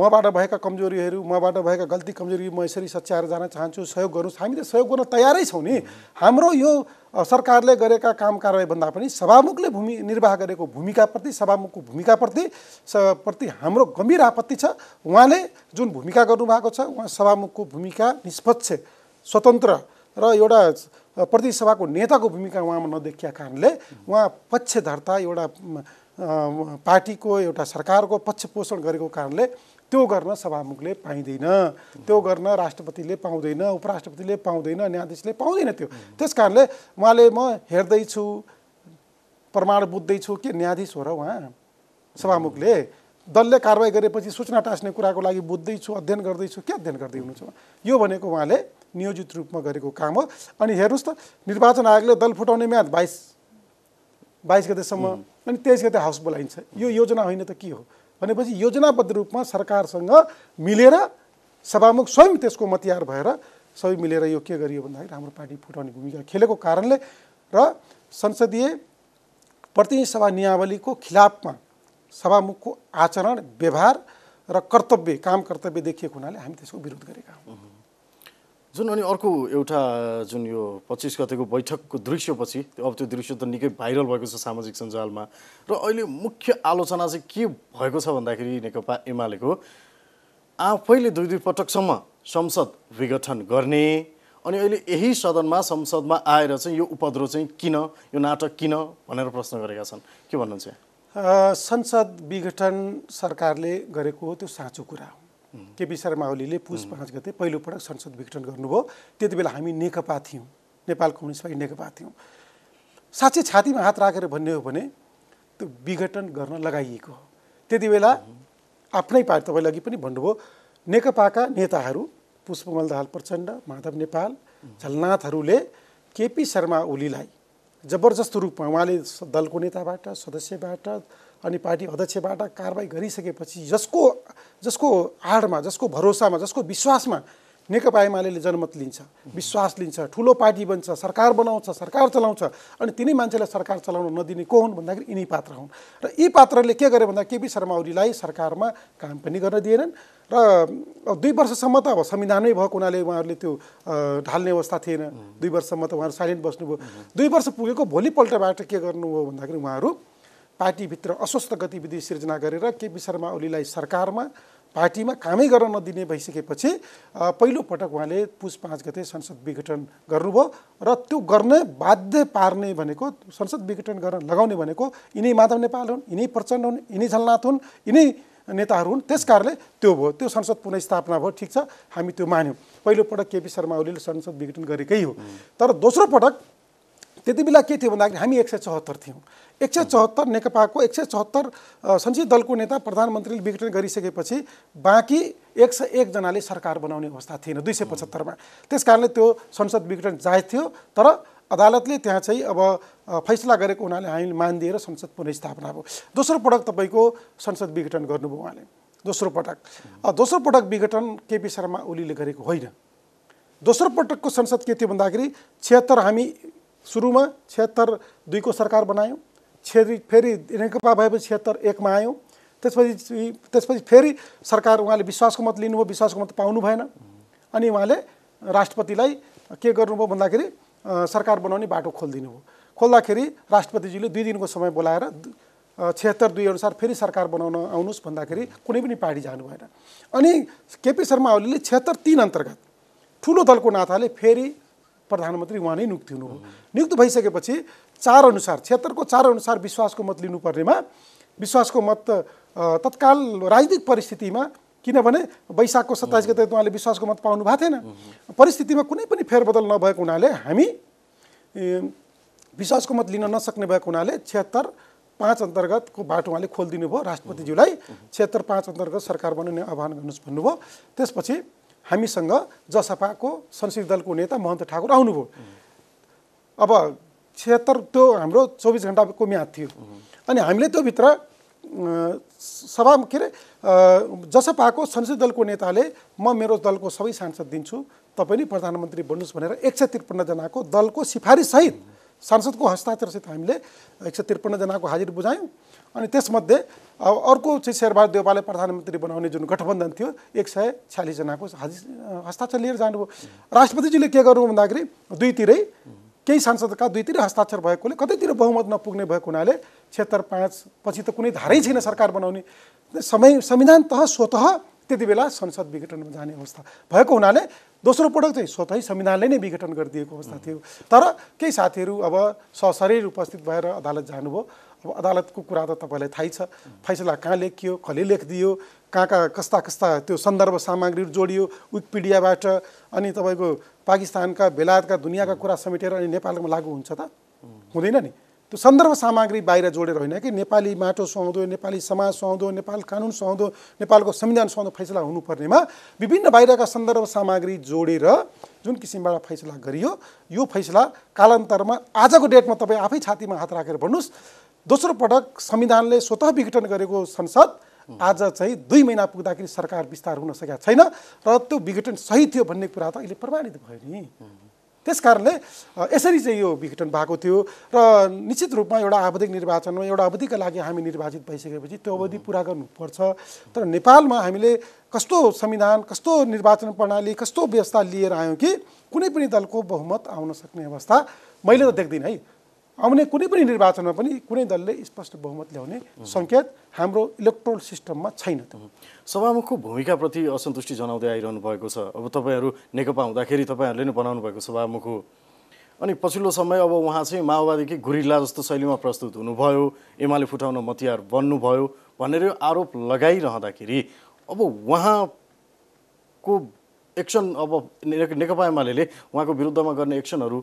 मबाट भएका कमजोरीहरू मबाट भएका गल्ती कमजोरी म यसरी सच्याएर जान चाहन्छु सहयोग गर्नु हामी त सहयोग गर्न तयारै छौँ नि हाम्रो यो सरकारले गरेका काम कारवाहीभन्दा पनि सभामुखले भूमि निर्वाह गरेको भूमिकाप्रति सभामुखको भूमिकाप्रति स प्रति हाम्रो गम्भीर आपत्ति छ उहाँले जुन भूमिका गर्नुभएको छ उहाँ सभामुखको भूमिका निष्पक्ष स्वतन्त्र र एउटा प्रदेश सभाको नेताको भूमिका उहाँमा नदेखिया कारणले उहाँ पक्षधर्ता एउटा पार्टीको एउटा सरकारको पक्षपोषण गरेको कारणले त्यो गर्न सभामुखले पाइँदैन त्यो गर्न राष्ट्रपतिले पाउँदैन उपराष्ट्रपतिले पाउँदैन न्यायाधीशले पाउँदैन त्यो त्यस कारणले उहाँले म हेर्दैछु प्रमाण बुझ्दैछु के न्यायाधीश हो र उहाँ सभामुखले दलले कारवाही गरेपछि सूचना टाँस्ने कुराको लागि बुझ्दैछु अध्ययन गर्दैछु के अध्ययन गर्दै हुनुहुन्छ यो भनेको उहाँले नियोजित रूपमा गरेको काम हो अनि हेर्नुहोस् त निर्वाचन आयोगले दल फुटाउने म्याद बाइस बाइस गतेसम्म अनि तेइस गते हाउस बोलाइन्छ यो योजना होइन त के हो भनेपछि योजनाबद्ध रूपमा सरकारसँग मिलेर सभामुख स्वयं त्यसको मतियार भएर सबै मिलेर यो के गरियो भन्दाखेरि हाम्रो पार्टी फुटाउने भूमिका खेलेको कारणले र संसदीय प्रतिनिधि सभा नियावलीको खिलाफमा सभामुखको आचरण व्यवहार र कर्तव्य काम कर्तव्य देखिएको हुनाले हामी त्यसको विरोध गरेका हौँ जुन अनि अर्को एउटा जुन यो पच्चिस गतेको बैठकको दृश्यपछि अब त्यो दृश्य त निकै भाइरल भएको छ सामाजिक सञ्जालमा र अहिले मुख्य आलोचना चाहिँ के भएको छ भन्दाखेरि नेकपा एमालेको आफैले दुई दुई पटकसम्म संसद विघटन गर्ने अनि अहिले यही सदनमा संसदमा आएर चाहिँ यो उपद्रो चाहिँ किन यो नाटक किन भनेर प्रश्न गरेका छन् के भन्नुहुन्छ संसद विघटन सरकारले गरेको त्यो साँचो कुरा हो केपी शर्मा ओलीले पुष पाँच गते पहिलोपटक संसद विघटन गर्नुभयो त्यति बेला हामी नेकपा थियौँ नेपाल कम्युनिस्ट पार्टी नेकपा थियौँ साँच्चै छातीमा हात राखेर भन्ने हो भने त्यो विघटन गर्न लगाइएको हो त्यति बेला आफ्नै पार्टी तपाईँले अघि पनि भन्नुभयो नेकपाका नेताहरू पुष्पमल दाहाल प्रचण्ड माधव नेपाल झलनाथहरूले केपी शर्मा ओलीलाई जबरजस्त रूपमा उहाँले दलको नेताबाट सदस्यबाट अनि पार्टी अध्यक्षबाट कारवाही गरिसकेपछि जसको जसको आडमा जसको भरोसामा जसको विश्वासमा नेकपा एमाले जनमत लिन्छ विश्वास लिन्छ ठुलो पार्टी बन्छ सरकार बनाउँछ सरकार चलाउँछ अनि तिनै मान्छेलाई सरकार चलाउन नदिने को हुन् भन्दाखेरि यिनी पात्र हुन् र यी पात्रले के गरे भन्दा केपी शर्मा ओलीलाई सरकारमा काम पनि गर्न दिएनन् र दुई वर्षसम्म त अब संविधानमै भएको हुनाले उहाँहरूले त्यो ढाल्ने अवस्था थिएन दुई वर्षसम्म त उहाँहरू साइलेन्ट बस्नुभयो दुई वर्ष पुगेको भोलिपल्टबाट के गर्नुभयो भन्दाखेरि उहाँहरू पार्टीभित्र अस्वस्थ गतिविधि सिर्जना गरेर केपी शर्मा ओलीलाई सरकारमा पार्टीमा कामै गर्न नदिने भइसकेपछि पहिलोपटक उहाँले पुस पाँच गते संसद विघटन गर्नुभयो र त्यो गर्न बाध्य पार्ने भनेको संसद विघटन गर्न लगाउने भनेको यिनै माधव नेपाल हुन् यिनै प्रचण्ड हुन् यिनै झलनाथ हुन् यिनै नेताहरू हुन् त्यस कारणले त्यो भयो त्यो संसद पुनस्थापना भयो ठिक छ हामी त्यो मान्यौँ पहिलोपटक केपी शर्मा ओलीले संसद विघटन गरेकै हो तर दोस्रो पटक त्यति बेला के थियो भन्दाखेरि हामी एक सय चौहत्तर थियौँ एक सय चौहत्तर नेकपाको एक सय चौहत्तर संसदीय दलको नेता प्रधानमन्त्रीले विघटन गरिसकेपछि बाँकी एक सय एकजनाले सरकार बनाउने अवस्था थिएन दुई सय पचहत्तरमा त्यस कारणले त्यो संसद विघटन जायज थियो तर अदालतले त्यहाँ चाहिँ अब फैसला गरेको हुनाले हामीले मान दिएर संसद पुनर्स्थापना भयो दोस्रो पटक तपाईँको संसद विघटन गर्नुभयो उहाँले दोस्रो पटक दोस्रो पटक विघटन केपी शर्मा ओलीले गरेको होइन दोस्रो पटकको संसद के थियो भन्दाखेरि छिहत्तर हामी सुरुमा छिहत्तर दुईको सरकार बनायौँ छेरी फेरि नेकपा भएपछि छिहत्तर एकमा आयौँ त्यसपछि त्यसपछि फेरि सरकार उहाँले विश्वासको मत लिनुभयो विश्वासको मत पाउनु भएन अनि उहाँले राष्ट्रपतिलाई के गर्नुभयो भन्दाखेरि सरकार बनाउने बाटो खोलिदिनु भयो खोल्दाखेरि राष्ट्रपतिजीले दुई दिनको समय बोलाएर छिहत्तर दुई अनुसार फेरि सरकार बनाउन आउनुहोस् भन्दाखेरि कुनै पनि पार्टी जानु भएन अनि केपी शर्मा ओलीले छिहत्तर तिन अन्तर्गत ठुलो दलको नाताले फेरि प्रधानमन्त्री उहाँ नै नियुक्ति हुनुभयो नियुक्त भइसकेपछि चार अनुसार क्षेत्रको चार अनुसार विश्वासको मत लिनुपर्नेमा विश्वासको मत तत्काल राजनीतिक परिस्थितिमा किनभने वैशाखको सत्ताइस गते उहाँले विश्वासको मत पाउनु भएको थिएन परिस्थितिमा कुनै पनि फेरबदल नभएको हुनाले हामी विश्वासको मत लिन नसक्ने भएको हुनाले छिहत्तर पाँच अन्तर्गतको बाटो उहाँले खोलिदिनु भयो राष्ट्रपतिज्यूलाई छिहत्तर पाँच अन्तर्गत सरकार बनाउने आह्वान गर्नुहोस् भन्नुभयो त्यसपछि हामीसँग जसपाको संसदीय दलको नेता महन्त ठाकुर आउनुभयो अब छिहत्तर त्यो हाम्रो चौबिस घन्टाको म्याद थियो अनि हामीले त्यो भित्र सभा के अरे जसपाको संसदीय दलको नेताले म मेरो दलको सबै सांसद दिन्छु तपाईँ नै प्रधानमन्त्री बन्नुहोस् भनेर एक सय त्रिपन्नजनाको दलको सिफारिससहित सांसदको हस्ताक्षरसित हामीले एक सय त्रिपन्नजनाको हाजिर बुझायौँ अनि त्यसमध्ये अब अर्को चाहिँ शेरबहादुर देवपाले प्रधानमन्त्री बनाउने जुन गठबन्धन थियो एक सय छ्यालिसजनाको हाजिर हस्ताक्षर लिएर जानुभयो राष्ट्रपतिजीले के गर्नु भन्दाखेरि दुईतिरै केही सांसदका दुईतिर हस्ताक्षर भएकोले कतैतिर बहुमत नपुग्ने भएको हुनाले क्षेत्र पाँच पछि त कुनै धारै छैन सरकार बनाउने समय संविधान तह स्वत त्यति बेला संसद विघटनमा जाने अवस्था भएको हुनाले दोस्रो पटक चाहिँ स्वतै संविधानले नै विघटन गरिदिएको अवस्था थियो तर केही साथीहरू अब सशरीर उपस्थित भएर अदालत जानुभयो अब अदालतको कुरा त तपाईँलाई थाहै छ फैसला कहाँ लेखियो कसले लेखिदियो कहाँ कहाँ कस्ता कस्ता त्यो सन्दर्भ सामग्रीहरू जोडियो विकिपिडियाबाट अनि तपाईँको पाकिस्तानका बेलायतका दुनियाँका कुरा समेटेर अनि नेपालमा लागु हुन्छ त हुँदैन नि त्यो सन्दर्भ सामग्री बाहिर जोडेर होइन कि नेपाली माटो सुहाउँदो नेपाली समाज सुहाउँदो नेपाल कानुन सुहाउँदो नेपालको संविधान सुहाउँदो फैसला हुनुपर्नेमा विभिन्न बाहिरका सन्दर्भ सामग्री जोडेर जुन किसिमबाट फैसला गरियो यो फैसला कालान्तरमा आजको डेटमा तपाईँ आफै छातीमा हात राखेर भन्नुहोस् दोस्रो पटक संविधानले स्वत विघटन गरेको संसद आज चाहिँ दुई महिना पुग्दाखेरि सरकार विस्तार हुन सकेका छैन र त्यो विघटन सही थियो भन्ने कुरा त अहिले प्रमाणित भयो नि त्यस कारणले यसरी चाहिँ यो विघटन भएको थियो र निश्चित रूपमा एउटा आवधिक निर्वाचनमा एउटा अवधिका लागि हामी निर्वाचित भइसकेपछि त्यो अवधि पुरा गर्नुपर्छ तर नेपालमा हामीले कस्तो संविधान कस्तो निर्वाचन प्रणाली कस्तो व्यवस्था लिएर आयौँ कि कुनै पनि दलको बहुमत आउन सक्ने अवस्था मैले त देख्दिनँ है आउने कुनै पनि निर्वाचनमा पनि कुनै दलले स्पष्ट बहुमत ल्याउने सङ्केत हाम्रो इलेक्ट्रोल सिस्टममा छैन त्यो सभामुखको भूमिकाप्रति असन्तुष्टि जनाउँदै आइरहनु भएको छ अब तपाईँहरू नेकपा हुँदाखेरि तपाईँहरूले नै बनाउनु भएको सभामुखको अनि पछिल्लो समय अब उहाँ चाहिँ माओवादीकै गुरिल्ला जस्तो शैलीमा प्रस्तुत हुनुभयो एमाले फुटाउन मतियार बन्नुभयो भनेर यो आरोप लगाइरहँदाखेरि अब उहाँको एक्सन अब नेकपा एमाले उहाँको विरुद्धमा गर्ने एक्सनहरू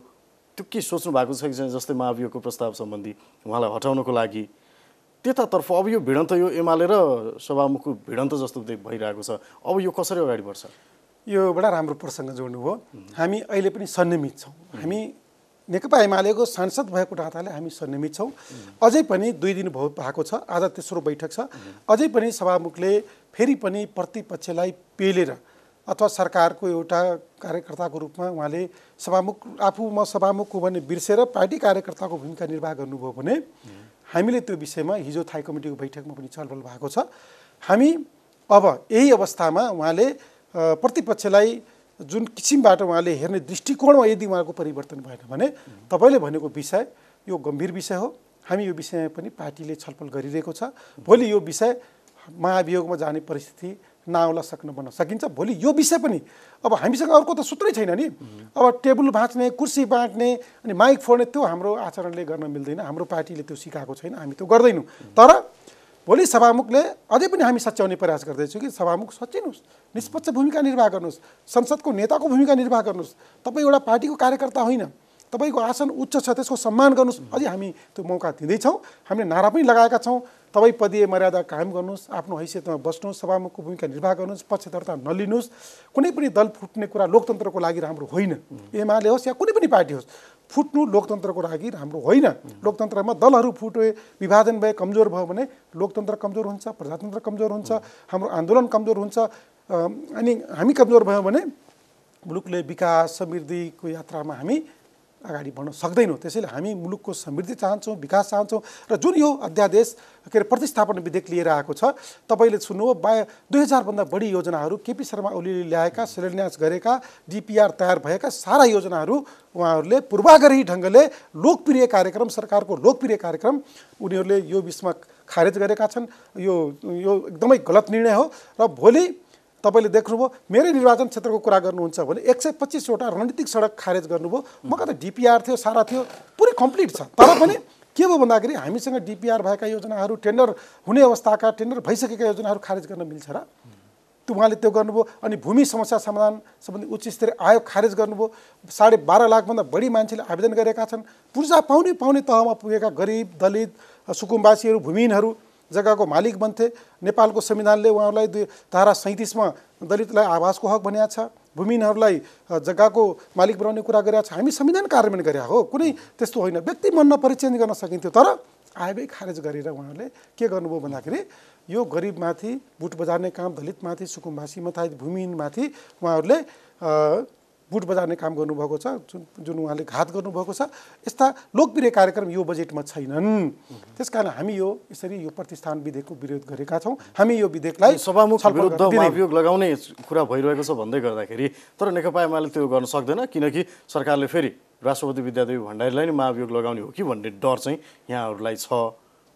त्यो के सोच्नु भएको छ कि जस्तै महाभियोगको प्रस्ताव सम्बन्धी उहाँलाई हटाउनको लागि त्यतातर्फ अब यो भिडन्त यो एमाले र सभामुखको भिडन्त जस्तो भइरहेको छ अब यो कसरी अगाडि बढ्छ यो एउटा राम्रो प्रसङ्ग जोड्नुभयो हामी अहिले पनि संयमित छौँ हामी नेकपा एमालेको सांसद भएको नाताले हामी संयमित छौँ अझै पनि दुई दिन भयो भएको छ आज तेस्रो बैठक छ अझै पनि सभामुखले फेरि पनि प्रतिपक्षलाई पेलेर अथवा सरकारको एउटा कार्यकर्ताको रूपमा उहाँले सभामुख आफू म सभामुख हो भने बिर्सेर पार्टी कार्यकर्ताको भूमिका निर्वाह गर्नुभयो भने हामीले त्यो विषयमा हिजो थाई कमिटीको बैठकमा पनि छलफल भएको छ हामी अब यही अवस्थामा उहाँले प्रतिपक्षलाई जुन किसिमबाट उहाँले हेर्ने दृष्टिकोणमा यदि उहाँको परिवर्तन भएन भने तपाईँले भनेको विषय यो गम्भीर विषय हो हामी यो विषयमा पनि पार्टीले छलफल गरिरहेको छ भोलि यो विषय महाभियोगमा जाने परिस्थिति नआउला सक्नु भन्न सकिन्छ भोलि यो विषय पनि अब हामीसँग अर्को त सूत्रै छैन नि अब टेबल भाँच्ने कुर्सी बाँट्ने अनि माइक फोड्ने त्यो हाम्रो आचरणले गर्न मिल्दैन हाम्रो पार्टीले त्यो सिकाएको छैन हामी त्यो गर्दैनौँ तर भोलि सभामुखले अझै पनि हामी सच्याउने प्रयास गर्दैछौँ कि सभामुख सचिनुहोस् निष्पक्ष भूमिका निर्वाह गर्नुहोस् संसदको नेताको भूमिका निर्वाह गर्नुहोस् तपाईँ एउटा पार्टीको कार्यकर्ता होइन तपाईँको आसन उच्च छ त्यसको सम्मान गर्नुहोस् अझै हामी त्यो मौका दिँदैछौँ हामीले नारा पनि लगाएका छौँ तपाईँ पदीय मर्यादा कायम गर्नुहोस् आफ्नो हैसियतमा बस्नुहोस् सभामुखको भूमिका निर्वाह गर्नुहोस् पक्षधरता नलिनुहोस् कुनै पनि दल फुट्ने कुरा लोकतन्त्रको लागि राम्रो होइन एमाले होस् या कुनै पनि पार्टी होस् फुट्नु लोकतन्त्रको लागि राम्रो होइन लोकतन्त्रमा दलहरू फुटे विभाजन भए कमजोर भयो भने लोकतन्त्र कमजोर हुन्छ प्रजातन्त्र कमजोर हुन्छ हाम्रो आन्दोलन कमजोर हुन्छ अनि हामी कमजोर भयौँ भने मुलुकले विकास समृद्धिको यात्रामा हामी अगाडि बढ्न सक्दैनौँ त्यसैले हामी मुलुकको समृद्धि चाहन्छौँ विकास चाहन्छौँ र जुन यो अध्यादेश के अरे प्रतिस्थापन विधेयक लिएर आएको छ तपाईँले सुन्नुभयो बा दुई हजारभन्दा बढी योजनाहरू केपी शर्मा ओलीले ल्याएका शिलान्यास गरेका डिपिआर तयार भएका सारा योजनाहरू उहाँहरूले पूर्वाग्रही ढङ्गले लोकप्रिय कार्यक्रम सरकारको लोकप्रिय कार्यक्रम उनीहरूले यो बिचमा खारेज गरेका छन् यो यो एकदमै गलत निर्णय हो र भोलि तपाईँले देख्नुभयो मेरै निर्वाचन क्षेत्रको कुरा गर्नुहुन्छ भने एक सय पच्चिसवटा रणनीतिक सडक खारेज गर्नुभयो म कता डिपिआर थियो सारा थियो पुरै कम्प्लिट छ तर पनि के भयो भन्दाखेरि हामीसँग डिपिआर भएका योजनाहरू टेन्डर हुने अवस्थाका टेन्डर भइसकेका योजनाहरू खारेज गर्न मिल्छ र त्यो उहाँले त्यो गर्नुभयो अनि भूमि समस्या समाधान सम्बन्धी उच्च स्तरीय आयोग खारेज गर्नुभयो साढे बाह्र लाखभन्दा बढी मान्छेले आवेदन गरेका छन् पूर्जा पाउने पाउने तहमा पुगेका गरिब दलित सुकुम्बासीहरू भूमिहीनहरू जग्गाको मालिक बन्थे नेपालको संविधानले उहाँहरूलाई दुई धारा सैँतिसमा दलितलाई आवासको हक भनेको छ भूमिहीनहरूलाई जग्गाको मालिक बनाउने कुरा गरेका छ हामी संविधान कार्यान्वयन गरे हो कुनै त्यस्तो होइन व्यक्ति मन नपरिचेन्ज गर्न सकिन्थ्यो तर आयव्यय खारेज गरेर उहाँहरूले के गर्नुभयो भन्दाखेरि यो गरिबमाथि बुट बजार्ने काम दलितमाथि सुकुम्बासीमाथि भूमिहीनमाथि उहाँहरूले बुट बजाउने काम गर्नुभएको छ जुन जुन उहाँले घात गर्नुभएको छ यस्ता लोकप्रिय कार्यक्रम यो बजेटमा छैनन् त्यसकारण हामी यो यसरी यो प्रतिष्ठान विधेयकको विरोध गरेका छौँ हामी यो विधेयकलाई सभामुख विरुद्ध महाभियोग लगाउने कुरा भइरहेको छ भन्दै गर्दाखेरि तर नेकपा एमाले त्यो गर्न सक्दैन किनकि सरकारले फेरि राष्ट्रपति विद्यादेवी भण्डारीलाई नै महाभियोग लगाउने हो कि भन्ने डर चाहिँ यहाँहरूलाई छ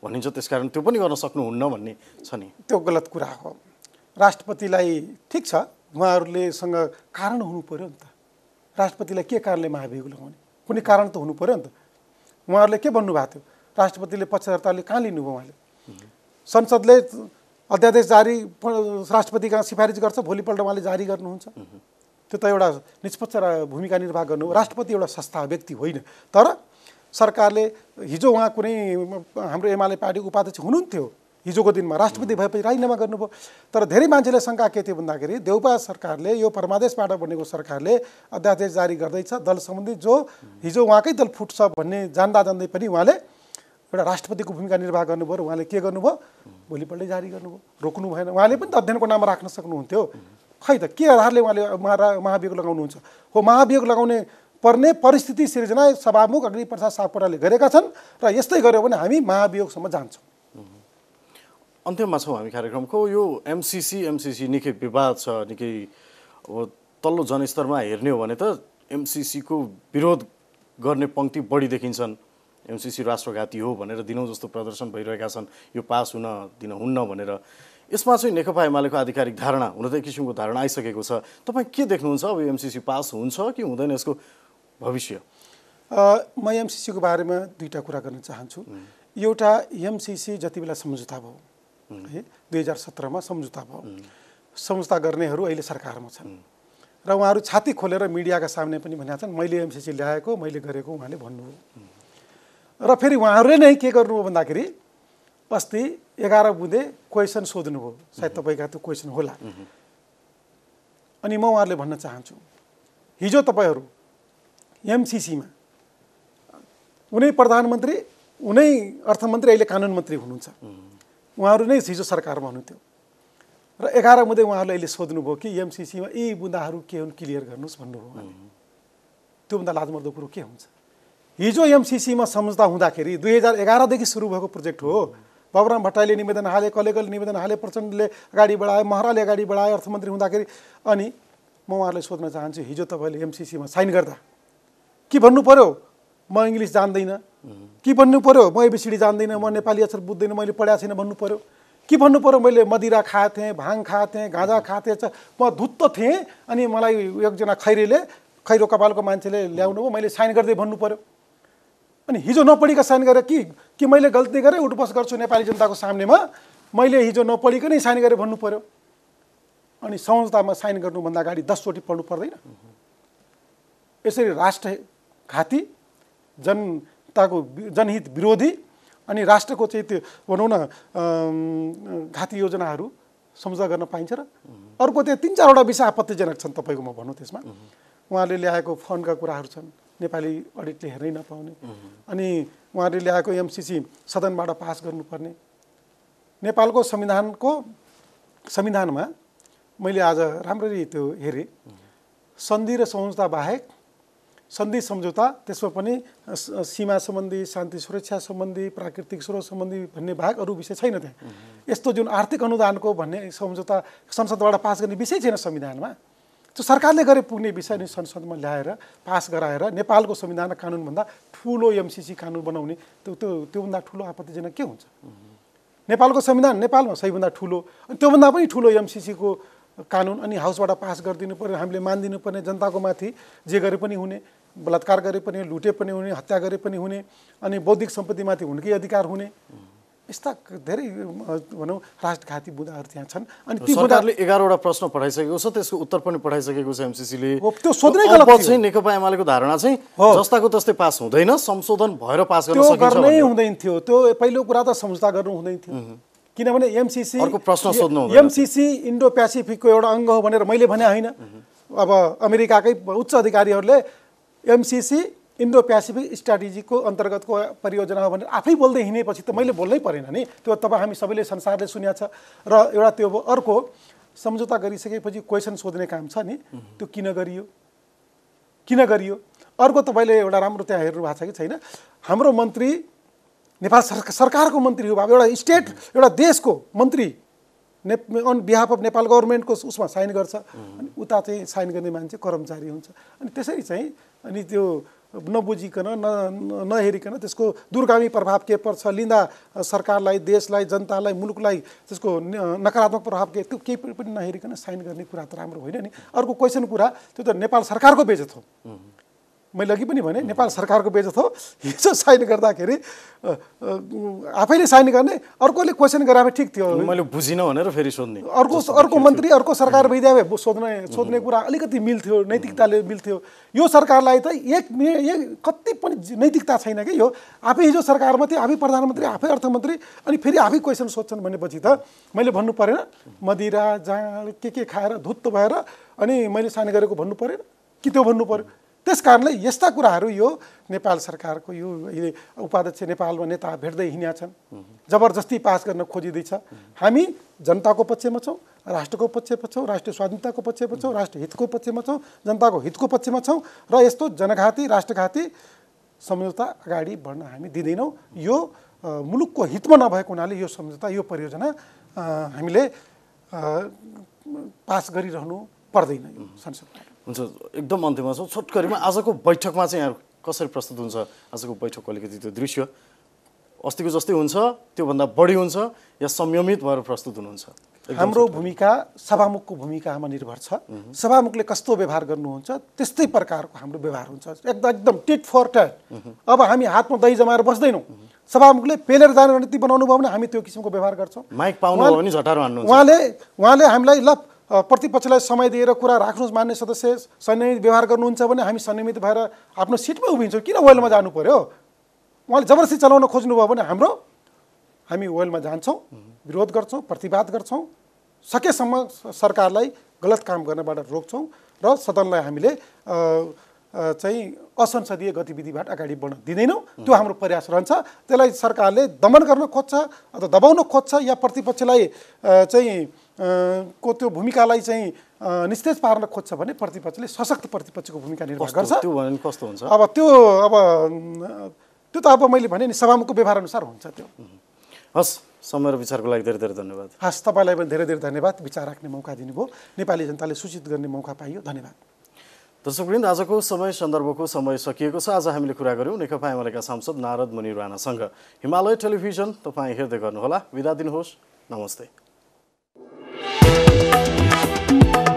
भनिन्छ त्यस कारण त्यो पनि गर्न सक्नुहुन्न भन्ने छ नि त्यो गलत कुरा हो राष्ट्रपतिलाई ठिक छ उहाँहरूलेसँग कारण हुनु पऱ्यो नि त राष्ट्रपतिलाई के कारणले महाभियोग लगाउने कुनै कारण त हुनु पऱ्यो नि त उहाँहरूले के भन्नुभएको थियो राष्ट्रपतिले पक्षधर्ताले कहाँ लिनुभयो उहाँले संसदले अध्यादेश जारी राष्ट्रपति कहाँ सिफारिस गर्छ भोलिपल्ट उहाँले जारी गर्नुहुन्छ त्यो त एउटा निष्पक्ष भूमिका निर्वाह गर्नु राष्ट्रपति एउटा संस्था व्यक्ति होइन तर सरकारले हिजो उहाँ कुनै हाम्रो एमाले पार्टीको उपाध्यक्ष हुनुहुन्थ्यो हिजोको दिनमा राष्ट्रपति भएपछि राजीनामा गर्नुभयो तर धेरै मान्छेले शङ्का के थियो भन्दाखेरि देउपा सरकारले यो परमादेशबाट बनेको सरकारले अध्यादेश जारी गर्दैछ दल सम्बन्धी जो हिजो उहाँकै दल फुट्छ भन्ने जान्दा जान्दै पनि उहाँले एउटा राष्ट्रपतिको भूमिका निर्वाह गर्नुभयो र उहाँले के गर्नुभयो भोलिपल्टै जारी गर्नुभयो रोक्नु भएन उहाँले पनि अध्ययनको नाम राख्न सक्नुहुन्थ्यो खै त के आधारले उहाँले महा महाभियोग लगाउनुहुन्छ हो महाभियोग लगाउने पर्ने परिस्थिति सिर्जना सभामुख अग्निप्रसाद सापकोटाले गरेका छन् र यस्तै गऱ्यो भने हामी महाभियोगसम्म जान्छौँ अन्त्यमा छौँ हामी कार्यक्रमको यो एमसिसी एमसिसी निकै विवाद छ निकै अब तल्लो जनस्तरमा हेर्ने हो भने त एमसिसीको विरोध गर्ने पङ्क्ति बढी देखिन्छन् एमसिसी राष्ट्रघाती हो भनेर दिनौँ जस्तो प्रदर्शन भइरहेका छन् यो पास हुन दिन हुन्न भनेर यसमा चाहिँ नेकपा एमालेको आधिकारिक धारणा हुन त एक किसिमको धारणा आइसकेको छ तपाईँ के देख्नुहुन्छ अब एमसिसी पास हुन्छ कि हुँदैन यसको भविष्य म एमसिसीको बारेमा दुईवटा कुरा गर्न चाहन्छु एउटा एमसिसी जति बेला सम्झौता भयो है दुई हजार सत्रमा सम्झौता भयो सम्झौता गर्नेहरू अहिले सरकारमा छन् र उहाँहरू छाती खोलेर मिडियाका सामने पनि भनेका छन् मैले एमसिसी ल्याएको मैले गरेको उहाँले भन्नुभयो र फेरि उहाँहरूले नै के गर्नु हो भन्दाखेरि अस्ति एघार बुँदे क्वेसन सोध्नुभयो सायद तपाईँका त्यो क्वेसन होला अनि म उहाँहरूले भन्न चाहन्छु हिजो तपाईँहरू एमसिसीमा उनै प्रधानमन्त्री उनै अर्थमन्त्री अहिले कानुन मन्त्री हुनुहुन्छ उहाँहरू नै हिजो सरकारमा हुनुहुन्थ्यो र एघार मुद्दे उहाँहरूले अहिले सोध्नुभयो कि एमसिसीमा यी बुन्दाहरू के हुन् क्लियर गर्नुहोस् भन्नुभयो उहाँले त्योभन्दा लाजमर्दो कुरो के हुन्छ हिजो एमसिसीमा सम्झौता हुँदाखेरि दुई हजार एघारदेखि सुरु भएको प्रोजेक्ट हो बाबुराम भट्टराईले निवेदन हाले कलेगले निवेदन हाले प्रचण्डले अगाडि बढाए महराले अगाडि बढाए अर्थमन्त्री हुँदाखेरि अनि म उहाँहरूलाई सोध्न चाहन्छु हिजो तपाईँले एमसिसीमा साइन गर्दा के भन्नु पऱ्यो म इङ्ग्लिस जान्दिनँ के भन्नु पऱ्यो म एबिसिडी जान्दिनँ म नेपाली अक्षर बुझ्दिनँ मैले पढाएको छैन भन्नु पऱ्यो के भन्नु पऱ्यो मैले मदिरा खाएको थिएँ भाङ खाएको थिएँ गाँजा खाएको थिएँ म धुत्त थिएँ अनि मलाई एकजना खैरेले खैरो कपालको मान्छेले ल्याउनु हो मैले साइन गर्दै भन्नु पऱ्यो अनि हिजो नपढिका साइन गरेर कि कि मैले गल्ती गरेँ उठबस गर्छु नेपाली जनताको सामनेमा मैले हिजो नपढिकनै साइन गरेँ भन्नु पऱ्यो अनि संहितामा साइन गर्नुभन्दा अगाडि दसचोटि पढ्नु पर्दैन यसरी राष्ट्र घाती जनताको जनहित विरोधी अनि राष्ट्रको चाहिँ त्यो भनौँ न घाती योजनाहरू सम्झौता गर्न पाइन्छ र अर्को त्यहाँ तिन चारवटा विषय आपत्तिजनक छन् तपाईँको म भनौँ त्यसमा उहाँले ल्याएको फन्डका कुराहरू छन् नेपाली अडिटले हेर्नै नपाउने अनि उहाँले ल्याएको एमसिसी सदनबाट पास गर्नुपर्ने नेपालको संविधानको संविधानमा मैले आज राम्ररी त्यो हेरेँ सन्धि र सम्झौता बाहेक सन्धि सम्झौता त्यसमा पनि सीमा सम्बन्धी शान्ति सुरक्षा सम्बन्धी प्राकृतिक स्रोत सम्बन्धी भन्ने भाग अरू विषय छैन त्यहाँ यस्तो जुन आर्थिक अनुदानको भन्ने सम्झौता संसदबाट पास गर्ने विषय छैन संविधानमा त्यो सरकारले गरे पुग्ने विषय नि संसदमा ल्याएर पास गराएर नेपालको संविधान कानुनभन्दा ठुलो एमसिसी कानुन बनाउने त्यो त्यो त्योभन्दा ठुलो आपत्तिजनक के हुन्छ नेपालको संविधान नेपालमा सबैभन्दा ठुलो अनि त्योभन्दा पनि ठुलो एमसिसीको कानुन अनि हाउसबाट पास गरिदिनु पऱ्यो हामीले मानिदिनु पर्ने जनताको माथि जे गरे पनि हुने बलात्कार गरे पनि लुटे पनि हुने हत्या गरे पनि हुने अनि बौद्धिक सम्पत्तिमाथि हुनकै अधिकार हुने यस्ता धेरै भनौँ राष्ट्रघाती बुदाहरू त्यहाँ छन् अनि ती बुदाहरूले एघारवटा प्रश्न पठाइसकेको छ त्यसको उत्तर पनि पठाइसकेको छ एमसिसीले त्यो सोध्नै गलत चाहिँ नेकपा एमालेको धारणा चाहिँ जस्ताको तस्तै पास हुँदैन संशोधन भएर पास गर्न गर्नै हुँदैन थियो त्यो पहिलो कुरा त सम्झौता गर्नु हुँदैन थियो किनभने एमसिसी प्रश्न सोध्नु एमसिसी इन्डो पेसिफिकको एउटा अङ्ग हो भनेर मैले भने होइन अब अमेरिकाकै उच्च अधिकारीहरूले एमसिसी इन्डो पेसिफिक स्ट्राटेजीको अन्तर्गतको परियोजना हो भनेर आफै बोल्दै हिँडेपछि त मैले बोल्नै परेन नि त्यो तपाईँ हामी सबैले संसारले सुन्या छ र एउटा त्यो अर्को सम्झौता गरिसकेपछि क्वेसन सोध्ने काम छ नि त्यो किन गरियो किन गरियो अर्को तपाईँले एउटा राम्रो त्यहाँ हेर्नु भएको छ कि छैन हाम्रो मन्त्री नेपाल सरकारको मन्त्री हो अब एउटा स्टेट एउटा देशको मन्त्री ने अन बिहाफ अफ नेपाल गभर्मेन्टको उसमा साइन गर्छ अनि उता चाहिँ साइन गर्ने मान्छे कर्मचारी हुन्छ अनि त्यसरी चाहिँ अनि त्यो नबुझिकन न नहेरिकन त्यसको दुर्गामी प्रभाव के पर्छ लिँदा सरकारलाई देशलाई जनतालाई मुलुकलाई त्यसको नकारात्मक प्रभाव के त्यो केही पनि नहेरिकन साइन गर्ने कुरा त राम्रो होइन नि अर्को क्वेसन कुरा त्यो त नेपाल सरकारको बेजत हो मैले अघि पनि भने नेपाल सरकारको बेजत हो हिजो साइन गर्दाखेरि आफैले साइन गर्ने अर्कोले क्वेसन गराए ठिक थियो मैले बुझिनँ भनेर फेरि सोध्ने अर्को अर्को मन्त्री अर्को सरकार भइदिए भए सोध्ने सोध्ने कुरा अलिकति मिल्थ्यो नैतिकताले मिल्थ्यो यो सरकारलाई त एक कति पनि नैतिकता छैन कि यो आफै हिजो सरकारमा थियो आफै प्रधानमन्त्री आफै अर्थमन्त्री अनि फेरि आफै क्वेसन सोध्छन् भनेपछि त मैले भन्नु परेन मदिरा जाँड के के खाएर धुत्त भएर अनि मैले साइन गरेको भन्नु परेन कि त्यो भन्नु पऱ्यो त्यस कारणले यस्ता कुराहरू यो नेपाल सरकारको यो उपाध्यक्ष नेपालमा नेता भेट्दै हिँडेका छन् जबरजस्ती पास गर्न खोजिँदैछ हामी जनताको पक्षमा छौँ राष्ट्रको पक्षमा छौँ राष्ट्रिय स्वाधीनताको पक्षमा छौँ राष्ट्र हितको पक्षमा छौँ जनताको हितको पक्षमा छौँ र यस्तो जनघाती राष्ट्रघाती सम्झौता अगाडि बढ्न हामी दिँदैनौँ यो मुलुकको हितमा नभएको हुनाले यो सम्झौता यो परियोजना हामीले पास गरिरहनु पर्दैन यो संसदमा हुन्छ एकदम अन्त्यमा छौँ छोटकरीमा आजको बैठकमा चाहिँ यहाँ कसरी प्रस्तुत हुन्छ आजको बैठकको अलिकति त्यो दृश्य अस्तिको जस्तै हुन्छ त्योभन्दा बढी हुन्छ या संयमित भएर प्रस्तुत हुनुहुन्छ हाम्रो भूमिका सभामुखको भूमिकामा निर्भर छ सभामुखले कस्तो व्यवहार गर्नुहुन्छ त्यस्तै प्रकारको हाम्रो व्यवहार हुन्छ एकदम एकदम टिट फर ट्याट अब हामी हातमा दही जमाएर बस्दैनौँ सभामुखले पेलेर जाने रणनीति बनाउनु भयो भने हामी त्यो किसिमको व्यवहार गर्छौँ माइक पाउनु उहाँले उहाँले हामीलाई ल प्रतिपक्षलाई समय दिएर कुरा राख्नुहोस् मान्य सदस्य संयमित व्यवहार गर्नुहुन्छ भने हामी संयमित भएर आफ्नो सिटमै उभिन्छौँ किन वेलमा जानु पर्यो उहाँले जबरजस्ती चलाउन खोज्नुभयो भने हाम्रो हामी वेलमा जान्छौँ विरोध गर्छौँ प्रतिवाद गर्छौँ सकेसम्म सरकारलाई गलत काम गर्नबाट रोक्छौँ र सदनलाई हामीले चाहिँ असंसदीय गतिविधिबाट अगाडि बढ्न दिँदैनौँ त्यो हाम्रो प्रयास रहन्छ त्यसलाई सरकारले दमन गर्न खोज्छ अथवा दबाउन खोज्छ या प्रतिपक्षलाई चाहिँ को त्यो भूमिकालाई चाहिँ निस्तेज पार्न खोज्छ भने प्रतिपक्षले सशक्त प्रतिपक्षको भूमिका निर्वाह गर्छ त्यो भने कस्तो हुन्छ अब त्यो अब त्यो त अब मैले भने नि सभामुखको व्यवहार अनुसार हुन्छ त्यो हस् समय र विचारको लागि धेरै धेरै धन्यवाद हस् तपाईँलाई पनि धेरै धेरै धन्यवाद विचार राख्ने मौका दिनुभयो नेपाली जनताले सूचित गर्ने मौका पाइयो धन्यवाद दर्शकवृन्द आजको समय सन्दर्भको समय सकिएको छ आज हामीले कुरा गऱ्यौँ नेकपा एमालेका सांसद नारद मुनि राणासँग हिमालय टेलिभिजन तपाईँ हेर्दै गर्नुहोला विदा दिनुहोस् नमस्ते Música